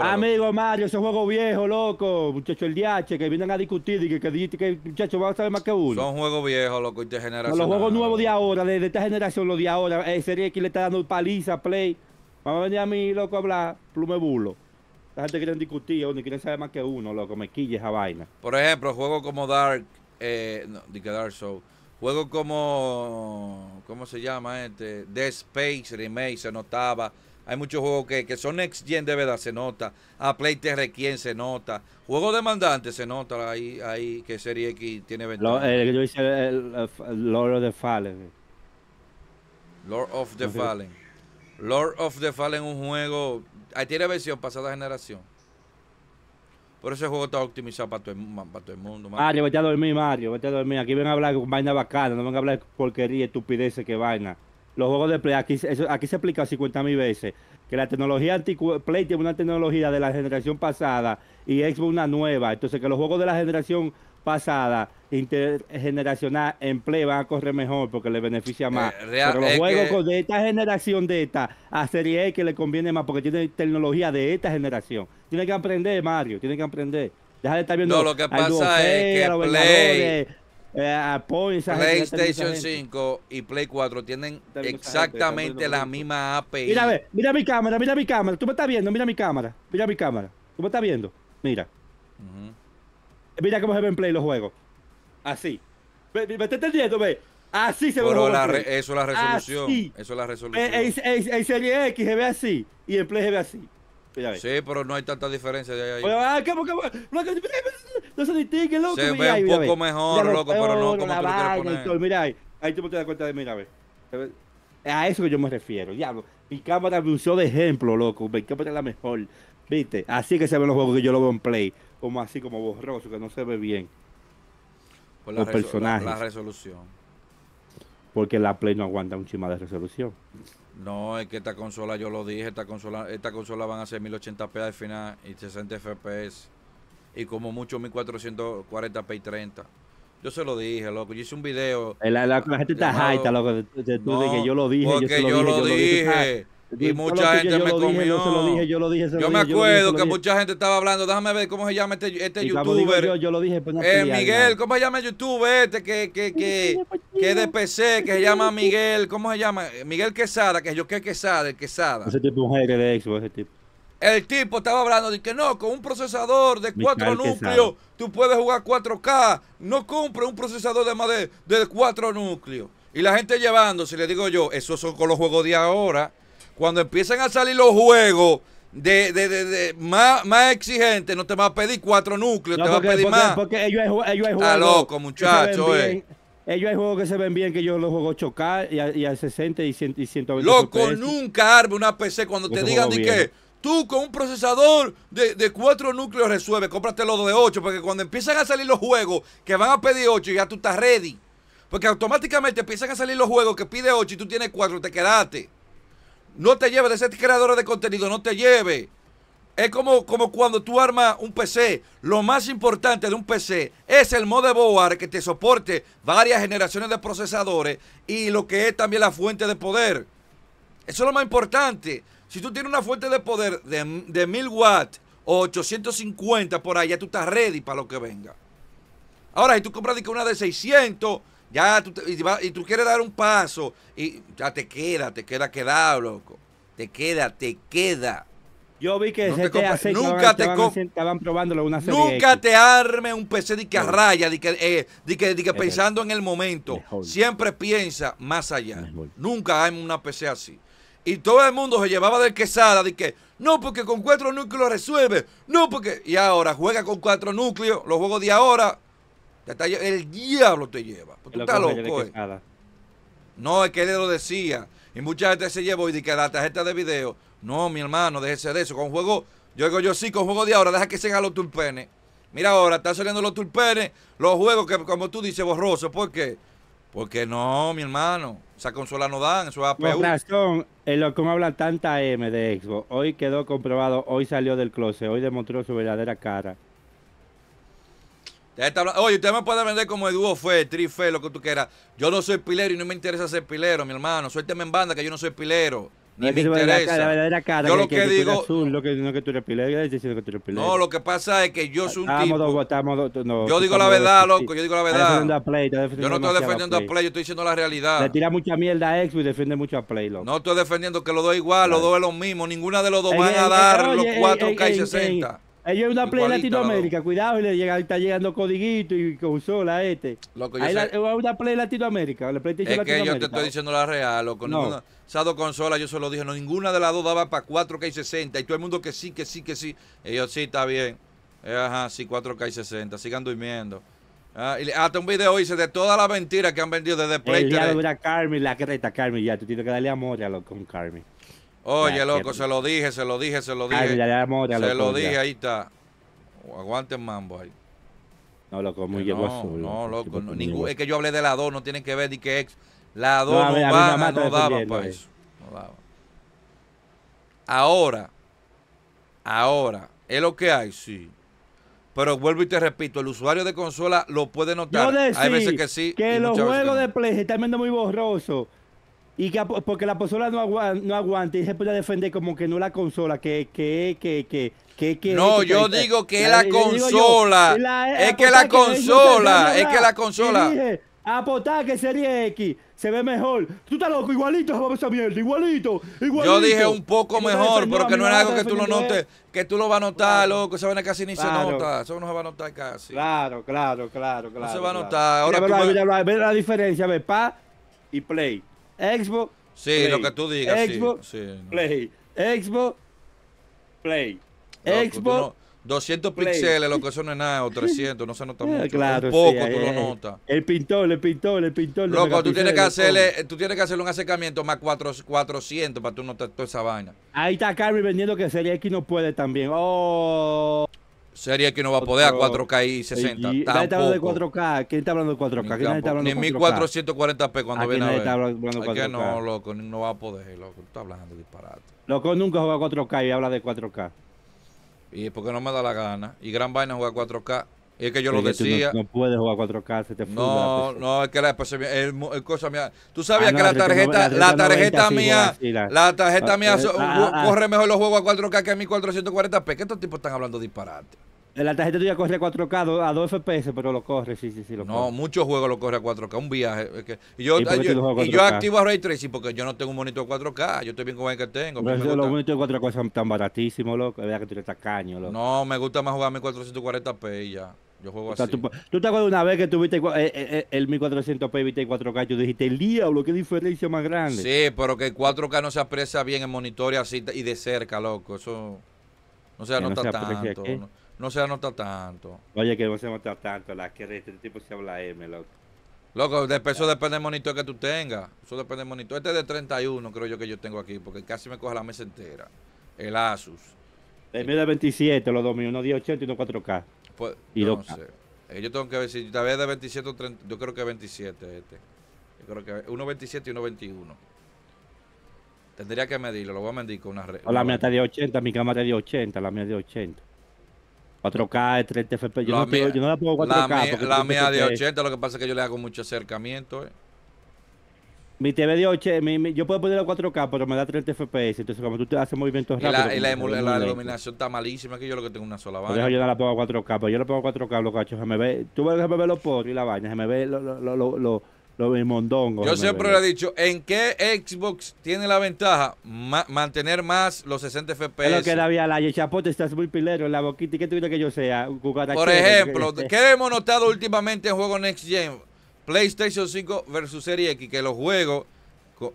Amigo Mario, ese juego viejo, loco. Muchachos, el DH que vienen a discutir y que, que, que, que muchacho va a saber más que uno. Son juegos viejos, loco, de generación. los juegos nuevos de ahora, de, esta generación, los de ahora. Eh, sería que le está dando paliza, play. Vamos a venir a mí, loco, a hablar, plume bulo. La gente quiere discutir, ni quiere saber más que uno, loco. Me quille esa vaina. Por ejemplo, juegos como Dark, eh, no, que Dark Show. Juegos como, ¿cómo se llama este? Dead Space Remake se notaba hay muchos juegos que, son next gen de verdad, se nota. A Play tr se nota. Juego demandante, se nota ahí, ahí que Serie X tiene ventaja. Lo, eh, que yo hice el, Lord of the Fallen. Lord of the Fallen. Lord of the Fallen, un juego. Ahí tiene versión pasada generación. Por ese juego está optimizado para todo el, mundo. Mario. vete a dormir, Mario, vete a dormir. Aquí ven a hablar con vaina bacana, no ven a hablar porquería, estupideces que vaina los juegos de Play, aquí, eso, aquí se explica 50 mil veces, que la tecnología anti Play tiene una tecnología de la generación pasada y Xbox una nueva, entonces que los juegos de la generación pasada intergeneracional en Play van a correr mejor porque le beneficia más. Eh, Pero los juegos de esta generación de esta a Serie X le conviene más porque tiene tecnología de esta generación. Tiene que aprender, Mario, tiene que aprender. Deja de estar viendo. No, lo que pasa es que eh, PlayStation 5 y Play 4 tienen exactamente la misma API. Mira, mira mi cámara, mira mi cámara. Tú me estás viendo, mira mi cámara. Mira mi cámara. Tú me estás viendo. Mira. Mira cómo se ven Play los juegos. Así. ¿Me, estás entendiendo? Ve. Así se ve. eso es la resolución. Eso es la eh, resolución. Serie X se ve así y el Play se ve así. Sí, pero no hay tanta diferencia de ahí. Ah, no se distingue, loco. Se ve un poco mejor, loco, pero no oh, como tú lo quieres poner. Mira ahí, ahí tú te das cuenta de, mira, ver. A eso que yo me refiero, diablo. Mi cámara me usó de ejemplo, loco. Mi cámara es la mejor. ¿Viste? Así que se ven los juegos que yo lo veo en Play. Como así, como borroso, que no se ve bien. los personajes. la, resolución. Porque la Play no aguanta un chima de resolución. No, es que esta consola, yo lo dije, esta consola, esta consola van a ser 1080p al final y 60 FPS. Y como mucho 1440p y 30. Yo se lo dije, loco. Yo hice un video. La, la, gente está loco. Tú que yo lo dije. yo, lo dije. Yo lo dije. Y mucha gente me comió. yo me acuerdo que mucha gente estaba hablando. Déjame ver cómo se llama este, este youtuber. Yo, lo dije. Pues, eh, Miguel, ¿cómo se llama el youtuber este que, que, que, que es de PC? Que se llama Miguel. ¿Cómo se llama? Miguel Quesada, que yo que Quesada, el Quesada. Ese tipo es de ese tipo. El tipo estaba hablando de que no, con un procesador de cuatro núcleos tú puedes jugar 4K. No compre un procesador de más de, cuatro núcleos. Y la gente llevando si le digo yo, esos son con los juegos de ahora cuando empiezan a salir los juegos de, más, más exigentes, no te va a pedir cuatro núcleos, te a pedir más. Porque ellos Está loco, muchacho, eh. Ellos hay juegos que se ven bien, que yo los juego chocar y, y al 60 y, 100, 120 Loco, nunca arme una PC cuando te digan de que tú con un procesador de, de cuatro núcleos resuelve, cómprate los de 8 porque cuando empiezan a salir los juegos que van a pedir ocho, ya tú estás ready. Porque automáticamente empiezan a salir los juegos que pide ocho y tú tienes cuatro, te quedaste. No te lleves de ser creadora de contenido, no te lleves. Es como, como cuando tú armas un PC. Lo más importante de un PC es el motherboard que te soporte varias generaciones de procesadores y lo que es también la fuente de poder. Eso es lo más importante. Si tú tienes una fuente de poder de, de 1000 watts o 850 por allá, tú estás ready para lo que venga. Ahora, si tú compras una de 600 ya y, tú quieres dar un paso y ya te queda, te queda quedado, loco. Te queda, te queda. Yo vi que nunca te estaban, estaban probándolo una Nunca te arme un PC de que raya, de que, eh, que, pensando en el momento. Siempre piensa más allá. Nunca arme una PC así. Y todo el mundo se llevaba del quesada de que no, porque con cuatro núcleos resuelve. No, porque. Y ahora juega con cuatro núcleos. Los juegos de ahora el diablo te lleva. Pues eh. No, es que él lo decía. Y mucha gente se llevó y de que la tarjeta de video. No, mi hermano, déjese de eso. Con juego, yo digo yo sí, con juego de ahora, deja que se sean los tulpenes. Mira ahora, están saliendo los tulpenes, los juegos que, como tú dices, borrosos. ¿Por qué? Porque no, mi hermano. Esa consola no dan, eso es APU. en lo que me tanta M de Xbox. Hoy quedó comprobado, hoy salió del closet, hoy demostró su verdadera cara. Oye, usted me puede vender como dúo fue, Tri fue, lo que tú quieras. Yo no soy pilero y no me interesa ser pilero, mi hermano. Suélteme en banda que yo no soy pilero. Ni me interesa. La verdadera cara, yo lo que, digo. Azul, lo que, no que tú eres pilero, que tú eres pilero. No, lo que pasa es que yo soy un tipo. yo digo la verdad, loco. Yo digo la verdad. yo no estoy defendiendo a play. yo estoy diciendo la realidad. Le tira mucha mierda a Expo y defiende mucho a Play, loco. No estoy defendiendo que los dos igual, los dos es lo mismo. Ninguna de los dos van a dar los 4K y 60. Ellos es una play Latinoamérica, cuidado, y le llega, está llegando codiguito y consola este. Ahí una play Latinoamérica, la PlayStation Es que yo te estoy diciendo la real, loco. Ninguna, esas dos consolas, yo se lo dije, no, ninguna de las dos daba para 4K y 60. Y todo el mundo que sí, que sí, que sí. Ellos sí, está bien. Eh, ajá, sí, 4K y 60. Sigan durmiendo. Ah, hasta un video hice de todas las mentiras que han vendido desde Play Ya Ya, Carmen, la creta, Carmen, ya. Tú tienes que darle amor a lo, con Carmen. Oye, loco, se lo dije, se lo dije, se lo dije. se lo dije, ahí está. Aguanten mambo ahí. No, loco, muy llegó no, No, loco, es que yo hablé de la 2, no tiene que ver ni que ex. La 2 no, daba para eso. No daba. Ahora, ahora, es lo que hay, sí. Pero vuelvo y te repito, el usuario de consola lo puede notar. Yo hay veces que sí. Que los juegos de Play se están viendo muy borrosos. Y que, porque la consola no, aguanta y se puede defender como que no la consola, que, que, que, que, que, que, no, este yo digo que es la, consola. es que la consola. Es que la consola. apota que sería X se ve mejor. Tú estás loco, igualito esa mierda, igualito, igualito. Yo dije un poco mejor, pero que no es algo que tú no notes, que tú lo vas a notar, loco loco. Esa a casi ni se nota. Eso no se va a notar casi. Claro, claro, claro, claro. No se va a notar. Ahora mira, mira, la diferencia, ve pa y play. Xbox. Sí, lo que tú digas. Xbox, sí, Play. Xbox, Play. Xbox. 200 píxeles, lo que eso no es nada, o 300, no se nota eh, mucho. Claro, un poco tú lo notas. El pintor, el pintor, el pintor. Loco, tú tienes, que hacerle, tú tienes que hacerle un acercamiento más 400 para tú notar toda esa vaina. Ahí está Carmen vendiendo que sería X no puede también. Oh. Sería que no va a poder a 4K y 60. Y, está hablando de 4K. ¿Quién está hablando de 4K? ¿Quién está hablando Ni 1440p cuando viene a ver. Está no, loco, no va a poder, loco. Está hablando de disparate. Loco nunca juega 4K y habla de 4K. Y porque no me da la gana. Y gran vaina juega 4K es que yo lo decía. No, puedes jugar 4K, se te No, pues, no, es que la cosa mía. Tú sabías que la tarjeta, la ah, tarjeta, mía, la, tarjeta mía corre mejor los juegos a 4K que a 440 p ¿Qué estos tipos están hablando disparate? Eh, la tarjeta tuya corre a 4K a 2 FPS, pero lo corre, sí, sí, sí. no, muchos juegos lo corre a 4K, un viaje. y yo, yo, activo a Ray Tracing porque yo no tengo un monitor 4K, yo estoy bien con el que tengo. Pero eso, los monitores 4K son tan baratísimos, loco. Es verdad que tú eres tacaño, loco. No, me gusta más jugar a 1440p y ya. Yo juego así. Tú, te acuerdas una vez que tuviste eh, eh, eh, el 1400p Y viste 4K y tú dijiste, el diablo, qué diferencia más grande? Sí, pero que el 4K no se aprecia bien en monitor así y de cerca, loco. Eso no se anota tanto. No, se anota tanto. Oye, que no se anota tanto. La que este tipo se habla M, loco. Loco, eso depende del monitor que tú tengas. Eso depende del monitor. Este es de 31, creo yo que yo tengo aquí, porque casi me coge la mesa entera. El Asus. El mío de 27, los dos míos, uno de y uno 4K. Pues, y no sé. Eh, yo tengo que ver si tal vez de 27 o 30. Yo creo que 27 este. Yo creo que 1.27 y 1.21. Tendría que medirlo, lo voy a medir con una red. la mía está de 80, mi cámara está de 80, la mía de 80. 4K, 30 FPS. Yo, no, puedo, yo no, la 4K. la mía de 80, lo que pasa es que yo le hago mucho acercamiento. Eh. Mi TV de 8, yo puedo ponerlo a 4K, pero me da 30 FPS. Entonces, como tú te haces movimientos rápidos. Y la, iluminación está malísima, que yo lo que tengo una sola vaina. yo no la pongo a 4K, pero yo la pongo a 4K, los cachos. Se me ve, tú ves que los poros y la vaina, se me ve lo, lo, lo, mondongo. Yo siempre le he dicho, ¿en qué Xbox tiene la ventaja? mantener más los 60 FPS. Es lo que la la Chapote, estás muy pilero en la boquita. ¿Y qué tuviste que yo sea? Por ejemplo, ¿qué hemos notado últimamente en juego Next Gen? PlayStation 5 versus Serie X, que los juegos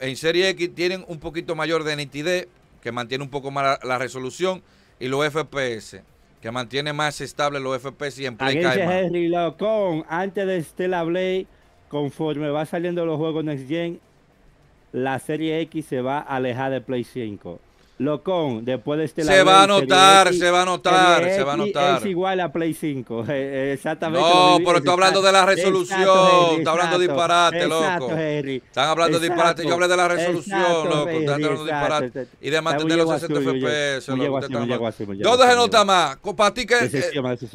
en Serie X tienen un poquito mayor de nitidez, que mantiene un poco más la, resolución, y los FPS, que mantiene más estable los FPS y en Play Henry, antes de Stella Blade, conforme va saliendo los juegos Next Gen, la Serie X se va a alejar de Play 5. Locón, después de este... Se va a notar, se va a notar, se va a notar. Es igual a Play 5, No, pero está hablando de la resolución, está hablando disparate, loco. Están hablando de disparate, yo hablé de la resolución, loco. están Y de mantener los 60 FPS, ¿Dónde se nota más, para ti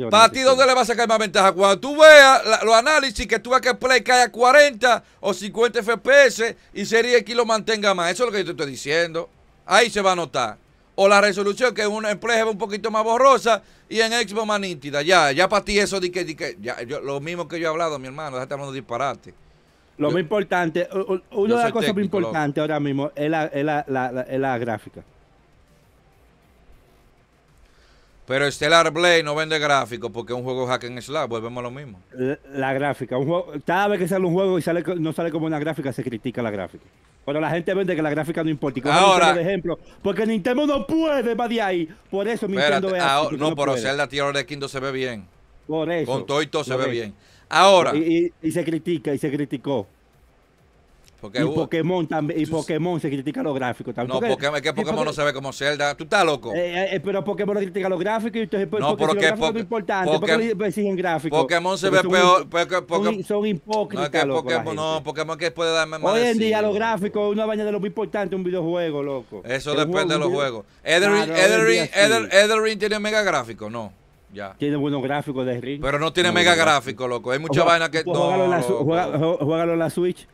Para ¿dónde le vas a sacar más ventaja? Cuando tú veas los análisis que tú veas que Play cae a 40 o 50 FPS y Serie que lo mantenga más. Eso es lo que yo te estoy diciendo. Ahí se va a notar. O la resolución, que es una empresa un poquito más borrosa y en Expo más nítida. Ya, ya para ti eso de que, que ya, yo, lo mismo que yo he hablado, mi hermano, déjate hablando disparate. Lo más importante, una de las cosas más importantes ahora mismo es la, es la, es la gráfica. Pero Stellar Blade no vende gráficos porque es un juego hack and slash, volvemos a lo mismo. La, gráfica, cada vez que sale un juego y sale, no sale como una gráfica, se critica la gráfica. Pero la gente vende que la gráfica no importa. ahora, ejemplo, porque Nintendo no puede más de ahí. Por eso Nintendo es ah, oh, No, pero Zelda Tierra de se ve bien. Por eso. Con todo se ve bien. Ahora. y, se critica, y se criticó. Pokémon también, y Pokémon se critica los gráficos también. No, porque, que Pokémon no se ve como Zelda? ¿Tú estás loco? Eh, eh, eh, pero Pokémon no critica los gráficos y ustedes pues, no, porque, porque, porque, importante. Porque, exigen gráficos? Pokémon se ve peor. Son, son, hipócritas. No, Pokémon, no, Pokémon que puede dar más. Hoy en día los gráficos una baña de lo más importante un videojuego, loco. Eso depende de los juegos. Etherin tiene mega gráfico, no. Tiene buenos gráficos de ring. Pero no tiene mega gráfico, loco. Hay mucha vaina que. no, en la Switch.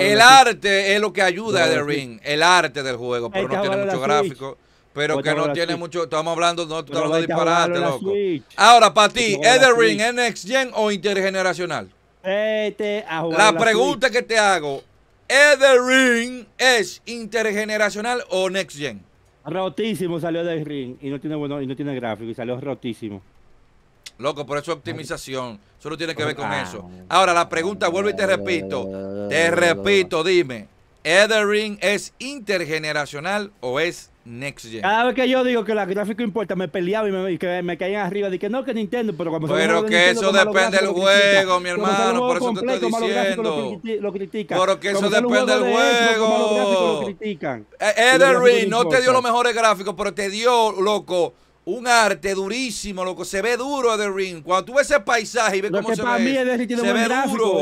el arte es lo que ayuda de Ring. El arte del juego. Pero no tiene mucho gráfico. Pero que no tiene mucho. Estamos hablando, no, disparate, loco. Ahora, para ti, Ring es Next Gen o intergeneracional? la, pregunta que te hago, ring es intergeneracional o next gen? Rotísimo salió de Ring y no tiene bueno y no tiene gráfico y salió rotísimo. Loco, por eso optimización. Solo tiene que ver con ah. eso. Ahora, la pregunta, vuelvo y te repito. Te repito, dime. ¿Ethering es intergeneracional o es Next Gen. Cada vez que yo digo que el gráfico importa, me peleaba y, me, me caían arriba. Dije, no, que Nintendo, pero como Pero que eso depende del juego, mi hermano, por eso te estoy diciendo. Lo Pero que eso depende del juego. lo critican eh, Ethering no te dio los mejores gráficos, pero te dio, loco, un arte durísimo, que Se ve duro Ederring. Ring. Cuando tú ves ese paisaje y ves cómo se ve. se ve duro.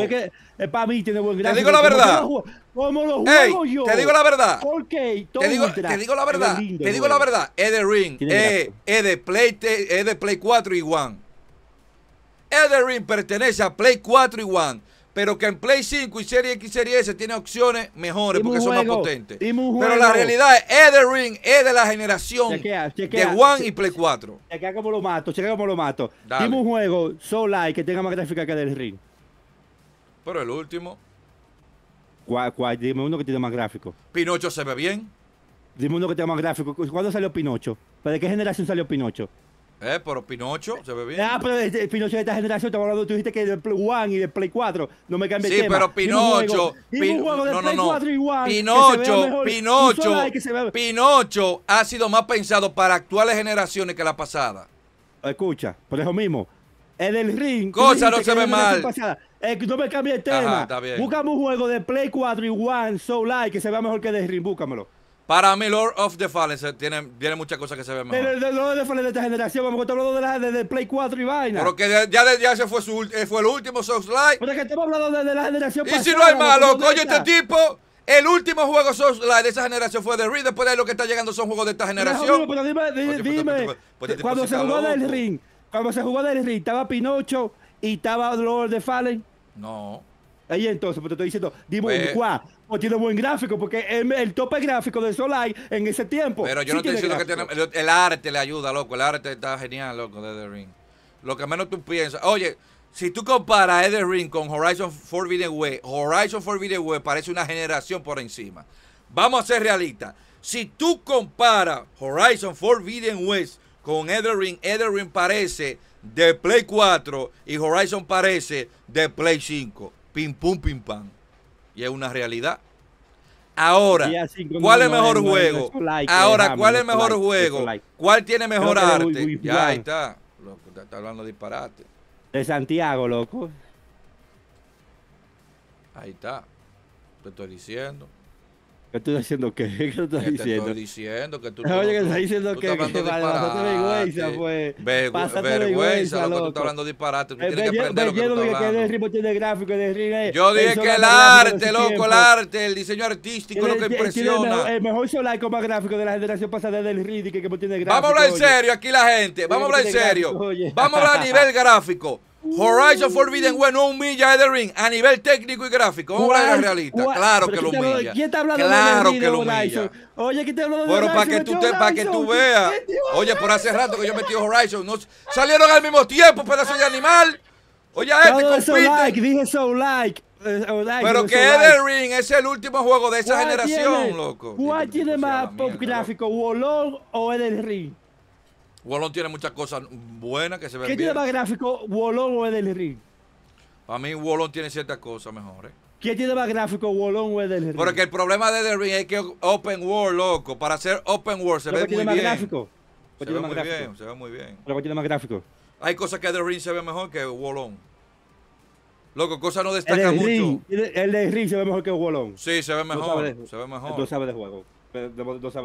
Es para mí tiene buen gráfico. Te digo la verdad. lo, Te digo la verdad. te, digo, la verdad. te digo la verdad. Es Ring. Eh, es, de Play, Play 4 y One. Ring pertenece a Play 4 y One pero que en Play 5 y Serie X y Serie S tiene opciones mejores porque son más potentes. Pero la realidad es Ring, es de la generación de One y Play 4. Chequea como lo mato, chequea como lo mato. Dime un juego Soul light que tenga más gráfica que del ring. Pero el último. ¿Cuál, Dime uno que tiene más gráfico. Pinocho se ve bien. Dime uno que tenga más gráfico. ¿Cuándo salió Pinocho? ¿Para de qué generación salió Pinocho? Eh, pero Pinocho se ve bien. Ah, pero este, Pinocho de esta generación, Te hablando, tú dijiste que de Play 1 y de Play 4, no me cambies sí, tema. Sí, pero Pinocho, no, no, no. Pinocho, Pinocho, Pinocho ha sido más pensado para actuales generaciones que la pasada. Escucha, por eso mismo, en el ring. Cosa no se ve mal. no me cambies el tema. Ajá, Búscame un juego de Play 4 y 1 Soul like, que se vea mejor que del ring, búscamelo. Para mí, Lord of the Fallen tiene, muchas cosas que se ven mejor. De, Lord of the Fallen de esta generación, vamos, estamos hablando de, la, de, Play 4 y vaina. Pero que ya, ya, ya ese fue, su, eh, fue el último Souls Light. Pero que estamos hablando de, la generación ¿Y si no hay malo, coño, este tipo... El último juego Souls de esa generación fue The Ring. Después de ahí lo que está llegando son juegos de esta generación. Pero dime, dime, cuando se jugó The Ring, cuando se jugó del Ring, estaba Pinocho y estaba Lord of the Fallen. No. Ahí entonces, pues te estoy diciendo, dime pues, tiene buen gráfico, porque el, el tope gráfico de Solai en ese tiempo. Pero yo no estoy diciendo que tiene, el, arte le ayuda, loco. El arte está genial, loco, de The Ring. Lo que menos tú piensas. Oye, si tú comparas Elden Ring con Horizon Forbidden West, Horizon Forbidden West parece una generación por encima. Vamos a ser realistas. Si tú comparas Horizon Forbidden West con Elden Ring, Elden Ring parece de Play 4 y Horizon parece de Play 5 pim pum pim pam. Y es una realidad. Ahora, ¿cuál es mejor juego? Ahora, ¿cuál es mejor juego? ¿Cuál tiene mejor arte? Ya ahí está. Loco, está hablando de disparate. De Santiago, loco. Ahí está. Te estoy diciendo. ¿Qué estoy diciendo? ¿Qué, ¿Qué ¿Qué diciendo? estoy diciendo que tú. Ah, oye, estás diciendo qué, que. vergüenza, pues. vergüenza, tú estás hablando disparate. Eh, tienes que aprender lo que tú estás hablando. Que gráfico, Yo dije que el arte, loco, el arte, el diseño artístico lo que impresiona. El mejor más gráfico de la generación pasada del ritmo que pues tiene gráfico. Vamos a hablar en serio aquí la gente. Vamos a hablar en serio. Vamos a hablar a nivel gráfico. Horizon Forbidden West no humilla a Edelring Ring a nivel técnico y gráfico. Vamos a realista. Claro que lo humilla. ¿Quién está hablando claro que lo humilla. Oye, ¿quién te hablo de Bueno, para que tú, para que tú veas. Oye, por hace rato que yo metí Horizon. salieron al mismo tiempo, pedazo de animal. Oye, a este compite. dije so like. Eh, Pero que Edelring Ring es el último juego de esa generación, loco. ¿Cuál este tiene más pop gráfico, Wolong o Elden Ring? Wallon tiene muchas cosas buenas que se ven ¿Qué tiene más gráfico, Wallon o Edel Ring? Para mí, Wallon tiene ciertas cosas mejores. ¿Qué tiene más gráfico, Wallon o Elden Ring? Porque el problema de The Ring es que Open World, loco. Para hacer Open World se ve muy bien. Gráfico. Se ve muy bien, se ve muy bien. Pero tiene más gráfico. Hay cosas que Elden Ring se ve mejor que Wallon. Loco, cosas no destacan mucho. el Ring se ve mejor que Wallon. Sí, se ve mejor. se ve mejor. Tú sabes de juego.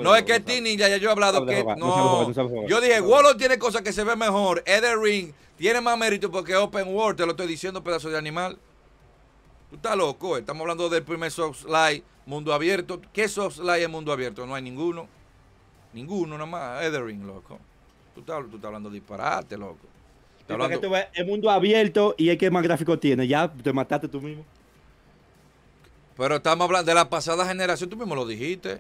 No es que Tini, ya, ya yo he hablado que. No, yo dije, Wolo tiene cosas que se ven mejor. Ring tiene más mérito porque Open World, te lo estoy diciendo, pedazo de animal. Tú estás loco, eh. estamos hablando del primer Soft like mundo abierto. ¿Qué Soft light es mundo abierto? No hay ninguno. Ninguno, nada más. ring loco. Tú estás, hablando disparate, loco. el mundo abierto y el que más gráfico tiene. Ya te mataste tú mismo. Pero estamos hablando de la pasada generación, tú mismo lo dijiste.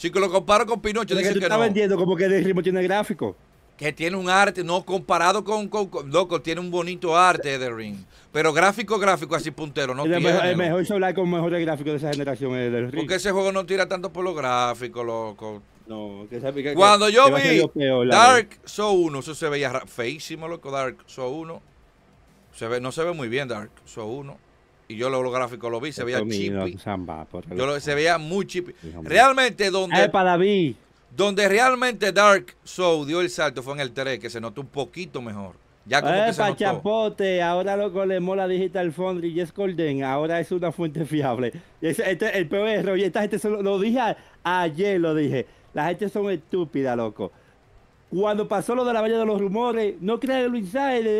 Si lo comparo con Pinocho, dice que, vendiendo como que el ritmo tiene gráfico. Que tiene un arte, no comparado con, loco, tiene un bonito arte de Ring. Pero gráfico, gráfico, así puntero, no el Mejor, el mejor celular con mejores gráfico de esa generación es eh, The Ring. Porque ese juego no tira tanto por los gráficos, loco. No, que sabe que Cuando yo vi Dark Soul 1, eso se veía feísimo, loco, Dark Soul 1. Se ve, no se ve muy bien Dark Soul 1 y yo lo holográfico lo vi, se veía chipi. Yo se veía muy chip. Realmente donde... para David. Donde realmente Dark Soul dio el salto fue en el 3, que se notó un poquito mejor. Ya como se chapote, ahora loco le mola Digital Foundry y es Golden, ahora es una fuente fiable. Este, el peor y esta gente, solo, lo dije ayer, lo dije, la gente son estúpidas, loco cuando pasó lo de la valla de los rumores, no crean el Luis,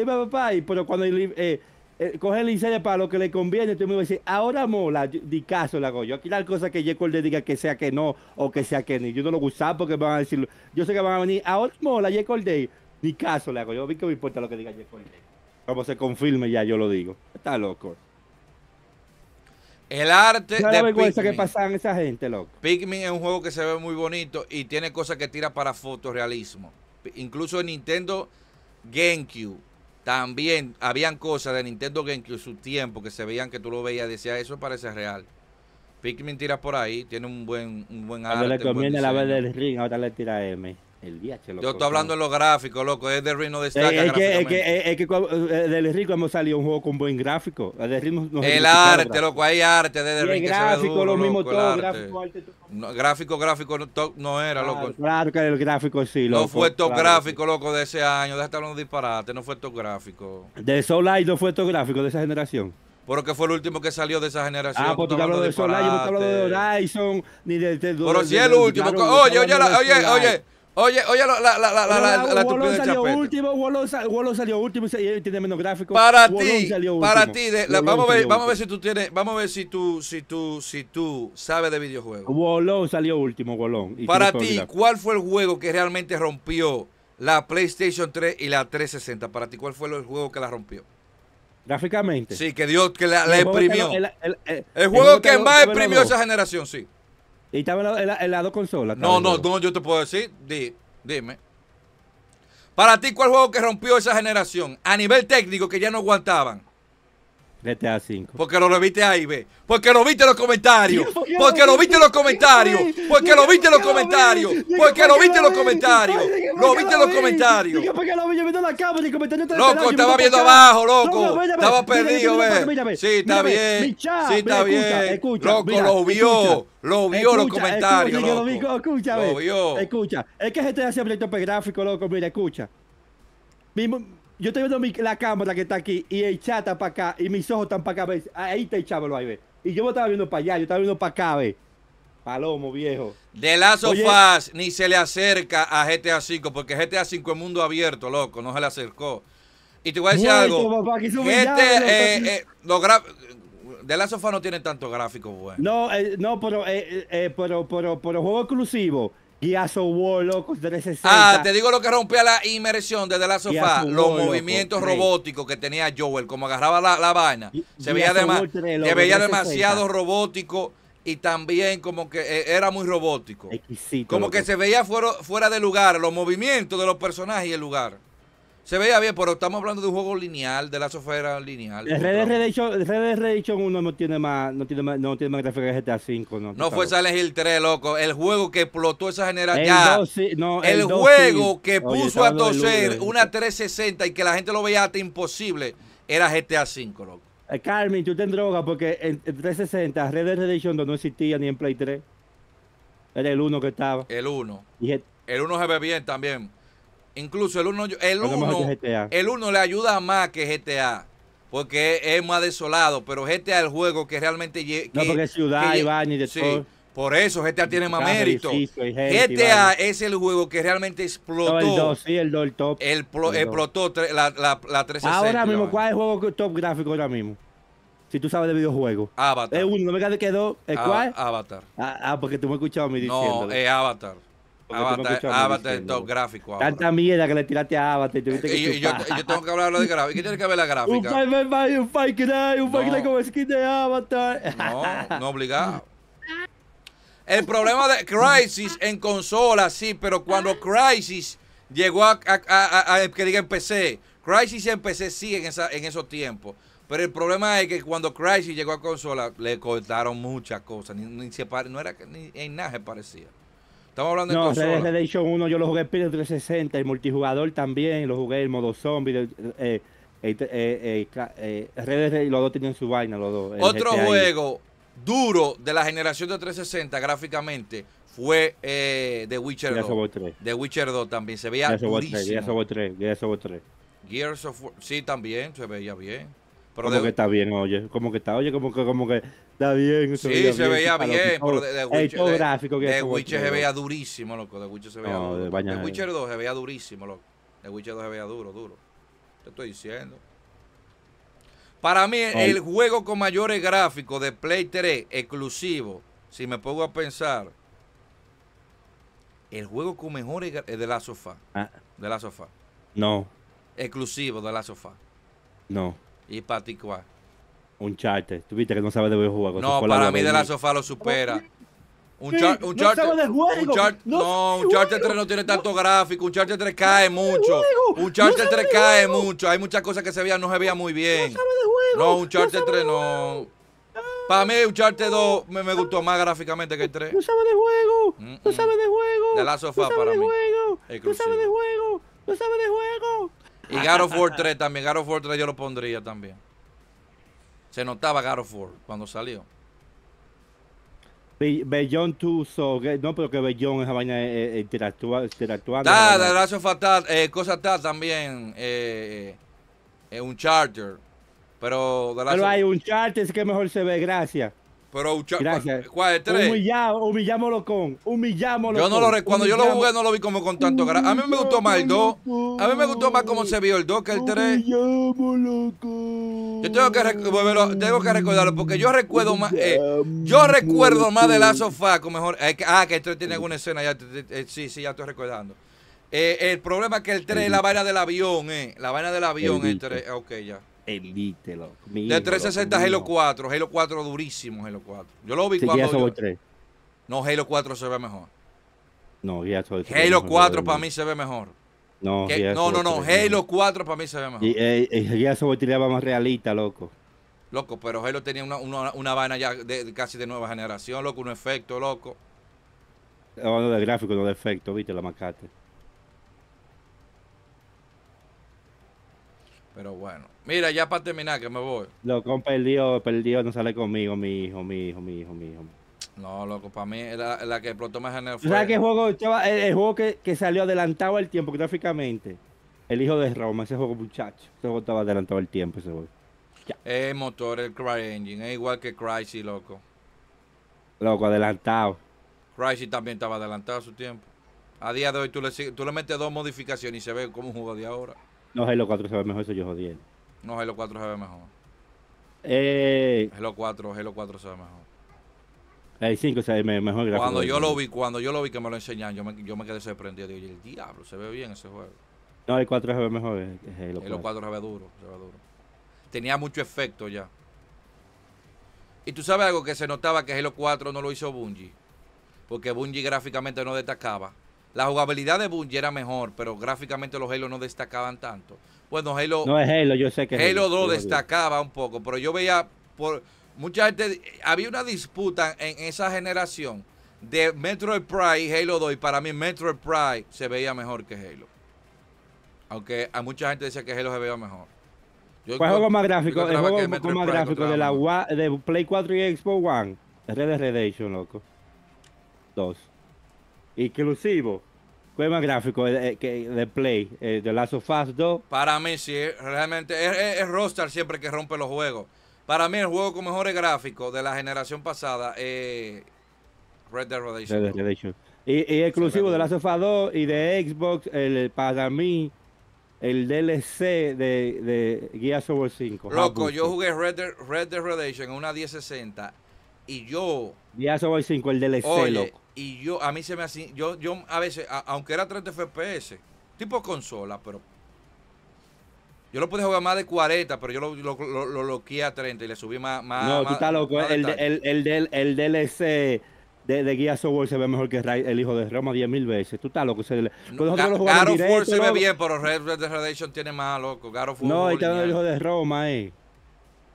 papá, pero cuando eh, eh, coge el incendio para lo que le conviene. Tú me a decir, ahora mola, ni di caso le hago yo. Aquí las cosas que Jacob le diga que sea que no o que sea que ni. Yo no lo gusta porque me van a decir, Yo sé que van a venir, ahora mola Jacob Ni caso le hago yo. vi que me importa lo que diga Jacob Como se confirme ya, yo lo digo. Está loco. El arte de la vergüenza que pasan esa gente, loco. Pikmin es un juego que se ve muy bonito y tiene cosas que tira para fotorealismo, Incluso en Nintendo GameCube también habían cosas de Nintendo en su tiempo que se veían que tú lo veías Decía eso parece real. Pikmin tira por ahí, tiene un buen, un buen arte. le conviene la vez del ring, ahora le tira M. El viaje, Yo estoy hablando de los gráficos, loco. Es de Rino destaca. Eh, es que, es que, eh, es que, eh, del Rico hemos salido un juego con buen gráfico. el arte, loco. Hay arte de Rico. El gráfico, lo mismo todo. Gráfico, gráfico, no, era, loco. Claro que el gráfico sí, loco. No fue top gráfico, loco, de ese año. Déjate hablar de disparate. No fue top gráfico. De Soul no fue top gráfico de esa generación. Pero que fue el último que salió de esa generación. Ah, porque tú, hablo de Soul yo no te hablo de Horizon, ni de. Pero si es el último. Oye, oye, oye, oye. Oye, oye, la, la, la, la, salió último, salió último y tiene menos gráficos. Para ti, para ti, vamos a ver, si tú tienes, vamos a ver si tú, si tú, si tú sabes de videojuegos. Wallon salió último, Wallon. Para ti, ¿cuál fue el juego que realmente rompió la PlayStation 3 y la 360? Para ti, ¿cuál fue el juego que la rompió? Gráficamente. Sí, que Dios, que la, exprimió. el, juego que más exprimió esa generación, sí. ¿Y estaba en, la, No, no, no, yo te puedo decir. dime. Para ti, ¿cuál juego que rompió esa generación? A nivel técnico, que ya no aguantaban a 5. Porque no lo viste ahí, ve. Porque lo viste en los comentarios. Porque lo viste en los comentarios. Porque lo viste en los comentarios. Porque lo viste en los comentarios. Lo viste en los comentarios. Loco, estaba viendo abajo, loco. Estaba perdido, ve. Sí, está bien. Sí, está bien. Loco, lo vio. Lo vio los comentarios. Escucha, Lo vio. Escucha. Es que GTA siempre es gráfico, loco. Mira, escucha yo estoy viendo la cámara que está aquí y el chat está para acá y mis ojos están para acá. Ahí está el chaval, ahí ve. Y yo me estaba viendo para allá, yo estaba viendo para acá, ve. Palomo, viejo. De las sofás ni se le acerca a GTA V, porque GTA V es mundo abierto, loco, no se le acercó. Y te voy a decir algo. de la sofás no tiene tanto gráfico bueno. No, eh, no, pero, eh, eh, eh, pero, pero, pero, juego exclusivo a su loco, Ah, te digo lo que rompía la inmersión desde la sofá. los movimientos robóticos que tenía Joel, como agarraba la, la vaina. Se veía, demasiado robótico y también como que eh, era muy robótico. como que se veía fuera, fuera de lugar los movimientos de los personajes y el lugar. Se veía bien, pero estamos hablando de un juego lineal, de la sofera lineal. El Red Dead Redemption, 1 no tiene más, no tiene más, no tiene más gráfica que GTA 5, ¿no? No fue Silent Hill 3, loco. El juego que explotó esa generación. El, juego que puso a toser una 360 y que la gente lo veía hasta imposible era GTA V, loco. Eh, Carmen, tú te droga porque en 360 Red Dead Redemption 2 no existía ni en Play 3. Era el 1 que estaba. El 1. El 1 se ve bien también. Incluso el 1 el uno, el uno le ayuda más que GTA. Porque es más desolado. Pero GTA es el juego que realmente. Que, no, porque ciudad, que, Iván y de todo. Por eso GTA tiene más mérito. GTA es el juego que realmente explotó. el 2, sí, el 2, el top. El explotó la, la, la 360. Ahora mismo, ¿cuál es el juego top gráfico ahora mismo? Si tú sabes de videojuegos. Avatar. Es uno, no me quedó. ¿El cuál? Avatar. Ah, ah, porque tú me has escuchado a mí diciendo. No, es Avatar. Avatar, Avatar es gráfico. Ahora. Tanta mierda que le tiraste a Avatar. Tuviste que y, yo, yo, tengo que hablar de gráfico. ¿Qué tiene que ver la gráfica? un fight un hay, un fight que como skin de Avatar. No, no obligado. El problema de Crisis en consola, sí, pero cuando Crisis llegó a, a, a, a que diga en PC, Crisis en PC sí en, esa, en esos tiempos. Pero el problema es que cuando Crisis llegó a consola, le cortaron muchas cosas. Ni, ni se pare, no era ni, en nada se parecía. Estamos hablando no, Red Dead Redemption 1 yo lo jugué en 360, el multijugador también, lo jugué en modo zombie, eh, eh, eh, eh, Red los dos tienen su vaina, los dos. Otro juego duro de la generación de 360 gráficamente fue eh, The Witcher 2. de The Witcher 2 también, se veía Gears durísimo. Gears of 3, Gears of sí, también se veía bien. Pero ¿Cómo que está bien, oye? ¿Cómo que está? Oye, como que, como que Está bien. Se sí, veía se veía bien, de, Witcher. gráfico que se veía durísimo, loco. De Witcher se veía De, 2 se veía durísimo, loco. De Witcher 2 se veía duro, duro. Te estoy diciendo. Para mí, el juego con mayores gráficos de Play 3 exclusivo, si me pongo a pensar, el juego con mejores es eh, de la sofá. Ah. De la sofá. No. Exclusivo de la sofá. No. ¿Y para ti cuál? Un charter. Tú viste que no sabes de videojuegos. No, para mí de la sofá lo supera. Un, char un no charter. juego. Un no, un charter 3 no tiene tanto gráfico. Un charter 3 cae mucho. Un charter 3 cae mucho. Hay muchas cosas que se veían, no se veían muy bien. No, un charter 3 no. Para mí, un charter 2 me, me, gustó más gráficamente que el 3. No sabe de juego. No sabe de juego. De la sofá para mí. Juego. No sabe de juego. No sabe de juego. Y God of War 3 también. God of War 3 yo lo pondría también. Se notaba God cuando salió. Bellón tú, no, pero que Bellón esa vaina eh, eh interactuando. Da, fatal, eh, cosa tal también, eh, eh, eh un charter, pero... pero hay un charter, es que mejor se ve, gracias. Pero humillámoslo con. Humillámoslo yo no con, lo Cuando yo lo jugué no lo vi como con tanto gracia. A mí me gustó más el 2. A mí me gustó más cómo se vio el 2 que el 3. Yo tengo que, tengo que recordarlo porque yo recuerdo más. Eh, yo recuerdo más de la sofá. mejor, ah, que el 3 tiene alguna escena. Ya, sí, sí, ya estoy recordando. Eh, el problema es que el 3 es la vaina del avión, eh. La vaina del avión, el 3. Ok, ya. Elite, de 360 Halo 4. Halo 4 durísimo, Halo 4. Yo lo vi cuando. No, Halo 4 se ve mejor. No, Halo 4 para mí se ve mejor. No, no, no, Halo 4 para mí se ve mejor. Y eh, eh te más realista, loco. Loco, pero Halo tenía una, una, una vaina ya de, casi de nueva generación, loco, un efecto, loco. No, de gráfico, no de efecto, viste, la macate. Pero bueno. Mira, ya para terminar, que me voy. Loco, perdió, perdió, no sale conmigo, mi hijo, mi hijo, mi hijo, mi hijo. No, loco, para mí la, que explotó más en el ¿Sabes qué juego, El, juego que, salió adelantado al tiempo gráficamente. El hijo de Roma, ese juego, muchacho. Ese juego estaba adelantado al tiempo, ese juego. Es motor, el CryEngine. Es igual que Crysis, loco. Loco, adelantado. Crysis también estaba adelantado a su tiempo. A día de hoy tú le, tú le metes dos modificaciones y se ve como un juego de ahora. No, Halo 4 se ve mejor, eso yo jodí. No, Halo 4 se ve mejor. Eh... Halo 4, Halo 4 se ve mejor. El 5 se ve mejor gráfico. Cuando yo lo vi, cuando yo lo vi que me lo enseñan, yo me, quedé sorprendido. Digo, el diablo, se ve bien ese juego. No, el 4 se ve mejor. que Halo 4, Halo 4 se ve duro, se ve duro. Tenía mucho efecto ya. Y tú sabes algo que se notaba que Halo 4 no lo hizo Bungie. Porque Bungie gráficamente no destacaba. La jugabilidad de Bungie era mejor, pero gráficamente los Halo no destacaban tanto. Bueno, Halo. No es Halo, yo sé que. Halo, 2 destacaba un poco, pero yo veía. por Mucha gente. Había una disputa en esa generación de Metroid Prime y Halo 2. Y para mí, Metroid Prime se veía mejor que Halo. Aunque a mucha gente decía que Halo se veía mejor. Yo ¿Cuál juego más gráfico? El juego más gráfico de, la, de Play 4 y Xbox One. Red Dead Redemption, loco. Dos inclusivo. fue más gráfico eh, eh, De Play? Eh, ¿De Last of Us 2? Para mí sí, realmente es, roster siempre que rompe los juegos. Para mí el juego con mejores gráficos de la generación pasada es Red Dead Redemption. Y, exclusivo de Last of Us 2 y de Xbox, el, para mí el DLC de, de Gears of 5. Loco, yo jugué Red Dead, Red Redemption en una 1060 y yo... Gears of 5, el DLC, loco. Y yo, a mí se me hace, yo, yo a veces, aunque era 30 FPS, tipo consola, pero yo lo pude jugar más de 40, pero yo lo, lo, lo, lo loqué a 30 y le subí más. no, tú estás loco. El, el, el, el, DLC de, de Guía Software se ve mejor que el hijo de Roma 10.000 veces. Tú estás loco. Se le... no, pues Ga se ve bien, pero Red Dead Redemption tiene más, loco. no, ahí está el hijo de Roma, eh.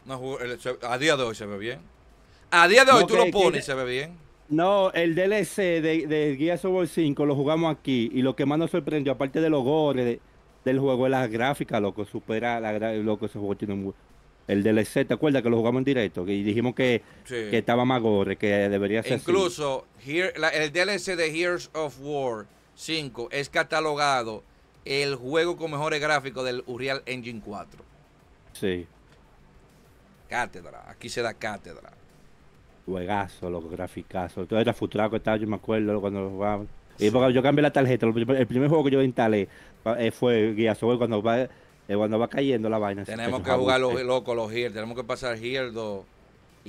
No, a día de hoy se ve bien. A día de hoy tú lo pones y se ve bien. No, el DLC de, de Gears of War 5 lo jugamos aquí y lo que más nos sorprendió, aparte de los gores del juego, es la gráfica, loco, supera la loco, ese juego tiene El DLC, ¿te acuerdas que lo jugamos en directo? Y dijimos que, estaba más gore, que debería ser Incluso, así. el DLC de Gears of War 5 es catalogado el juego con mejores gráficos del Unreal Engine 4. Sí. Cátedra, aquí se da cátedra juegazo, los graficazos. Todo era que estaba, yo me acuerdo cuando lo yo cambié la tarjeta, el primer juego que yo instalé ah, eh, fue Guía cuando va, eh, cuando va cayendo la vaina. Tenemos que jugar los locos, los Gear, tenemos que pasar hierdo 2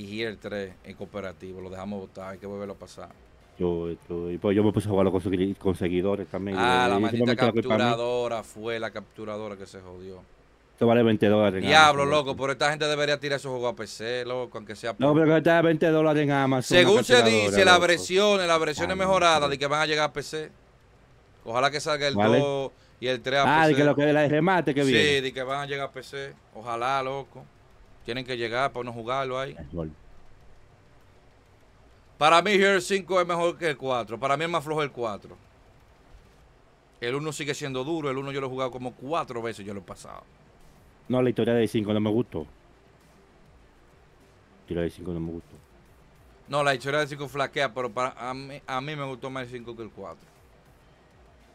y hier 3 en cooperativo, lo dejamos votar, hay que volverlo a pasar. Yo, y pues yo me puse a jugar con, conseguidores seguidores también. Ah, la capturadora fue la capturadora que se jodió. Esto vale 20 dólares. Diablo, loco, pero esta gente debería tirar esos juegos a PC, loco, aunque sea. Por... No, pero que está 20 dólares en Amazon. Según se dice, las versiones, las versiones mejoradas de que van a llegar a PC. Ojalá que salga el 2 y el 3 a ah, PC. Ah, de que lo que la remate que viene. Sí, de que van a llegar a PC. Ojalá, loco. Tienen que llegar para no jugarlo ahí. Para mí, el 5 es mejor que el 4. Para mí es más flojo el 4. El 1 sigue siendo duro. El 1 yo lo he jugado como 4 veces, yo lo he pasado. No, la historia de 5 no me gustó. La historia de 5 no me gustó. No, la historia de 5 flaquea, pero a, mí, me gustó más el 5 que el 4.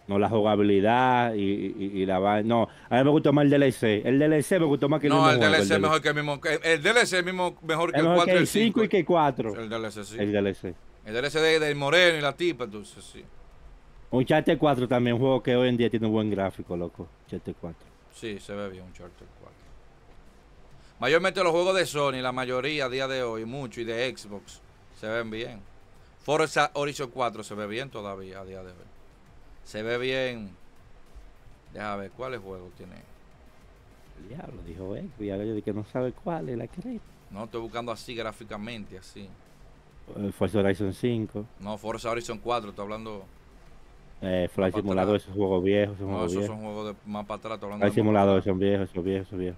No, la jugabilidad y, la No, a mí me gustó más el DLC. El DLC me gustó más que el 5. No, el DLC es mejor que el mismo. El DLC mismo mejor que el, 4 y el 5 y que el 4. El DLC, sí. El DLC. El DLC de, del Moreno y la tipa, entonces, sí. Un Charter 4 también, un juego que hoy en día tiene un buen gráfico, loco. Charter 4. Sí, se ve bien un Charter 4. Mayormente los juegos de Sony, la mayoría a día de hoy, mucho, y de Xbox, se ven bien. Forza Horizon 4 se ve bien todavía a día de hoy. Se ve bien. Déjame ver, ¿cuáles juegos tiene? El Diablo, dijo eh, y ahora yo dije que no sabe cuál es la creta. No, estoy buscando así gráficamente, así. Eh, Forza Horizon 5. No, Forza Horizon 4, estoy hablando. Eh, Flight Simulator es un juego viejo. Esos no, juego esos son juegos de más para atrás. Hablando Flight simulador son viejos, son viejos, son viejos.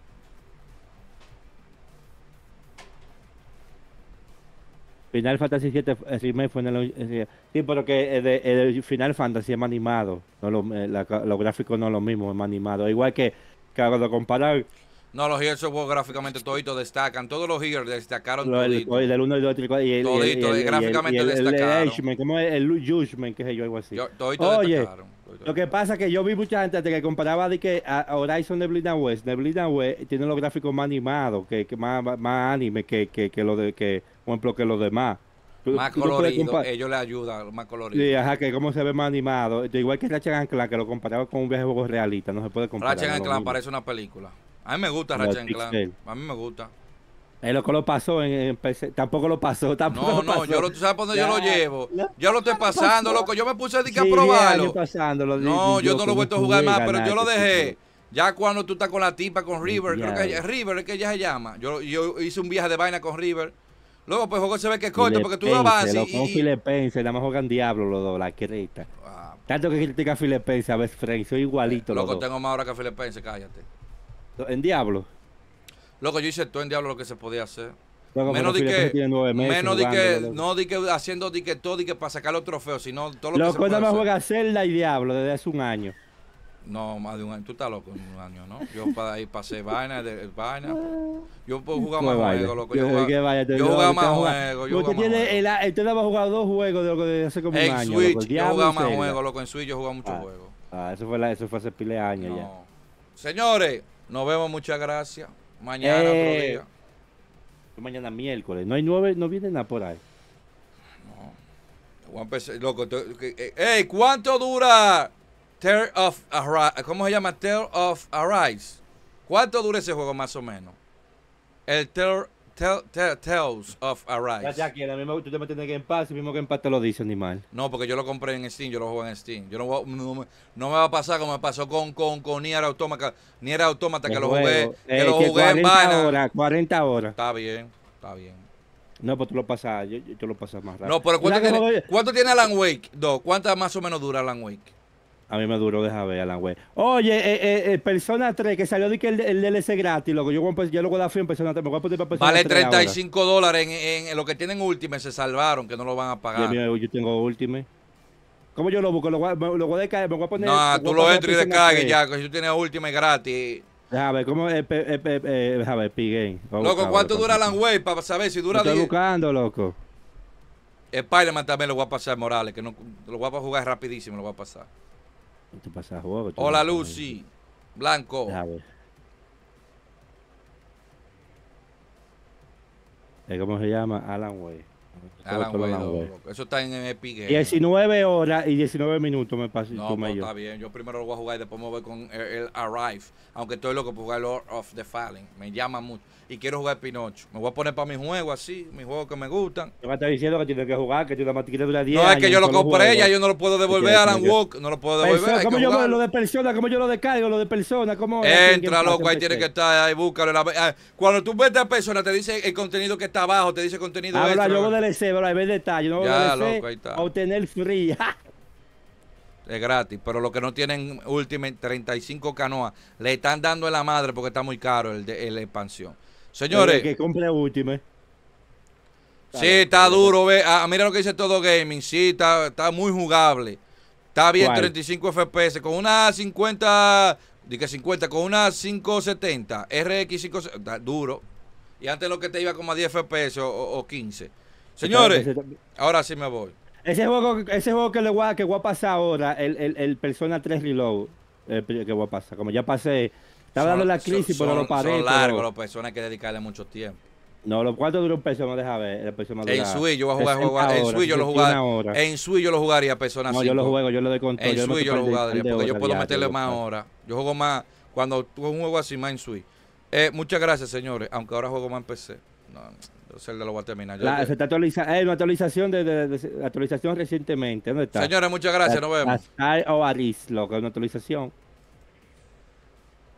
Final Fantasy VII el remake fue en el... Eh, sí, pero que eh, eh, el, el Final Fantasy es más animado. No lo, la, los gráficos no es lo mismo, es más animado. Igual que, que de comparar. No, los son gráficamente todito destacan. Todos los Hears destacaron todito. El 1, el 2, el 3, Y el, todito, gráficamente y destacaron. El como el Judgment, qué sé yo, algo así. todito Oye, destacaron. lo que pasa es que yo vi mucha gente que comparaba de que Horizon Neblina West. Neblina West tiene los gráficos más animados, que, que más, más anime que, que, que lo de, por ejemplo, que los demás. Más colorido, ellos le ayudan, más colorido. Sí, ajá, que como se ve más animado. Igual que Ratchet Clank, que lo comparaba con un viejo realista, no se puede comparar. Ratchet Clank parece una película. A mí me gusta Ratchet A mí me gusta. Es lo que lo pasó en, PC. Tampoco lo pasó. Tampoco no, no, yo lo, ¿tú sabes por dónde yo lo llevo? yo lo estoy pasando, loco. Yo me puse a, sí, a probarlo. Pasándolo, no, yo, no lo he vuelto a jugar más, pero yo lo este dejé. Ya cuando tú estás con la tipa, con River, creo que ya, River es que ella se llama. Yo, yo hice un viaje de vaina con River. Luego, pues juego se ve que es corto porque tú no vas Y, con nada más juegan Diablo los dos, la creta. Ah. Tanto que critica a Filipense, a ver, Frank, soy igualito. Eh, loco, tengo más hora que Filipense, cállate. En Diablo. Loco, yo hice todo en Diablo lo que se podía hacer. menos de que, menos de que, no de que haciendo di que todo di que para sacar los trofeos, sino todo lo que se puede hacer. Loco, juega Zelda y Diablo desde hace un año. No, más de un año. Tú estás loco, un año, ¿no? Yo para ahí pasé vaina, de, vaina. Yo puedo jugar pues más juegos, loco. Yo, jugaba, yo jugaba más juegos. Yo usted tiene el, ha jugado dos juegos de lo que hace como un año. Switch, yo jugaba más juegos, loco. En Switch yo jugaba muchos ah, juegos. Ah, eso fue, eso fue hace pile años ya. Señores, nos vemos, muchas gracias. Mañana otro eh, día. Mañana miércoles. No hay nueve, no vienen a por ahí. No. loco. Eh, ey, ¿cuánto dura Tear of Arise? ¿Cómo se llama? Tear of Arise. ¿Cuánto dura ese juego más o menos? El Tear Tells tell, tales of Arise. Ya, ya, que me, tú te metes en Game Pass y mismo Game Pass te lo dice, mal No, porque yo lo compré en Steam, yo lo juego en Steam. Yo no, no, me, no me va a pasar como me pasó con, con, con Nier ni era Automata que, lo jugué, que eh, lo jugué 40 en Horas, 40 horas. Está bien, está bien. No, pues tú lo pasas, yo, yo, lo pasas más rápido. No, pero ¿cuánto, tiene, ¿cuánto tiene Alan Wake? Dos, más o menos dura Alan Wake? A mí me duró dejar ver a la web. Oye, eh, eh, eh Persona 3, que salió de que el, DLC gratis, loco. Yo, yo luego da fin en Persona 3. Me voy a poner para Persona vale 35 dólares en, lo que tienen Ultimate. Se salvaron, que no lo van a pagar. yo tengo Ultimate. ¿Cómo yo lo busco? Lo voy, a descargar, me voy a poner. No, tú lo entras y descargas. ya, que si tú tienes Ultimate gratis. A ver, ¿cómo es? Eh, eh ver, Loco, ¿cuánto dura la web para saber si dura... Estoy buscando, loco. Spider-Man también lo voy a pasar, Morales, que no, lo voy a jugar rapidísimo, lo voy a pasar. Hola, Lucy. Blanco. Eh, ¿Cómo se llama? Alan Way. Alan Eso está en Epic 19 horas y 19 minutos me pasó. No, está bien. Yo primero lo voy a jugar y después me voy con el, Arrive. Aunque estoy loco por jugar Lord of the Fallen. Me llama mucho y quiero jugar Pinocho. Me voy a poner para mi juego así, mis juegos que me gustan. Te me a diciendo que tienes que jugar, que tú una más quieres durar 10 No, es que yo lo compré, ya yo no lo puedo devolver, a Alan Walk, no lo puedo devolver. ¿Cómo yo lo de persona, cómo yo lo descargo, lo de persona? ¿Cómo Entra, loco, ahí tiene que estar, ahí búscalo. Ah, cuando tú ves a persona, te dice el contenido que está abajo, te dice contenido Ahora yo voy a DLC, bro, detalle, no ya, loco, ahí está. obtener free. Es gratis, pero los que no tienen Ultimate 35 canoas le están dando en la madre porque está muy caro el, la expansión. Señores. que eh. Sí, está duro. Ve. Ah, ah, mira lo que dice todo gaming. Sí, está, muy jugable. Está bien, 35 FPS. Con una 50. Dije 50, con una 570. RX 570. Duro. Y antes lo que te iba como a 10 FPS o, 15. Señores, ahora sí me voy. Ese juego, ese juego que, le voy a, que a pasar ahora, el, el, Persona 3 Reload, eh, que voy a pasar. Como ya pasé hablando de la crisis, pero lo paré. Son largos, pero... los personas hay que dedicarle mucho tiempo. No, los cuartos duro un peso no deja ver. El peso en Switch yo voy a jugar, en Switch yo lo jugaría. En Switch yo lo jugaría Persona no, yo lo juego, yo lo doy con todo. En Switch yo lo jugaría, porque yo puedo meterle más horas. Yo juego más, cuando juego un juego así, más en Switch. Eh, muchas gracias, señores, aunque ahora juego más en PC. No, yo lo voy a terminar. Yo la, que... se eh, una actualización, de, de, actualización recientemente. ¿Dónde está? Señores, muchas gracias, nos vemos. o Aris, loco, una actualización.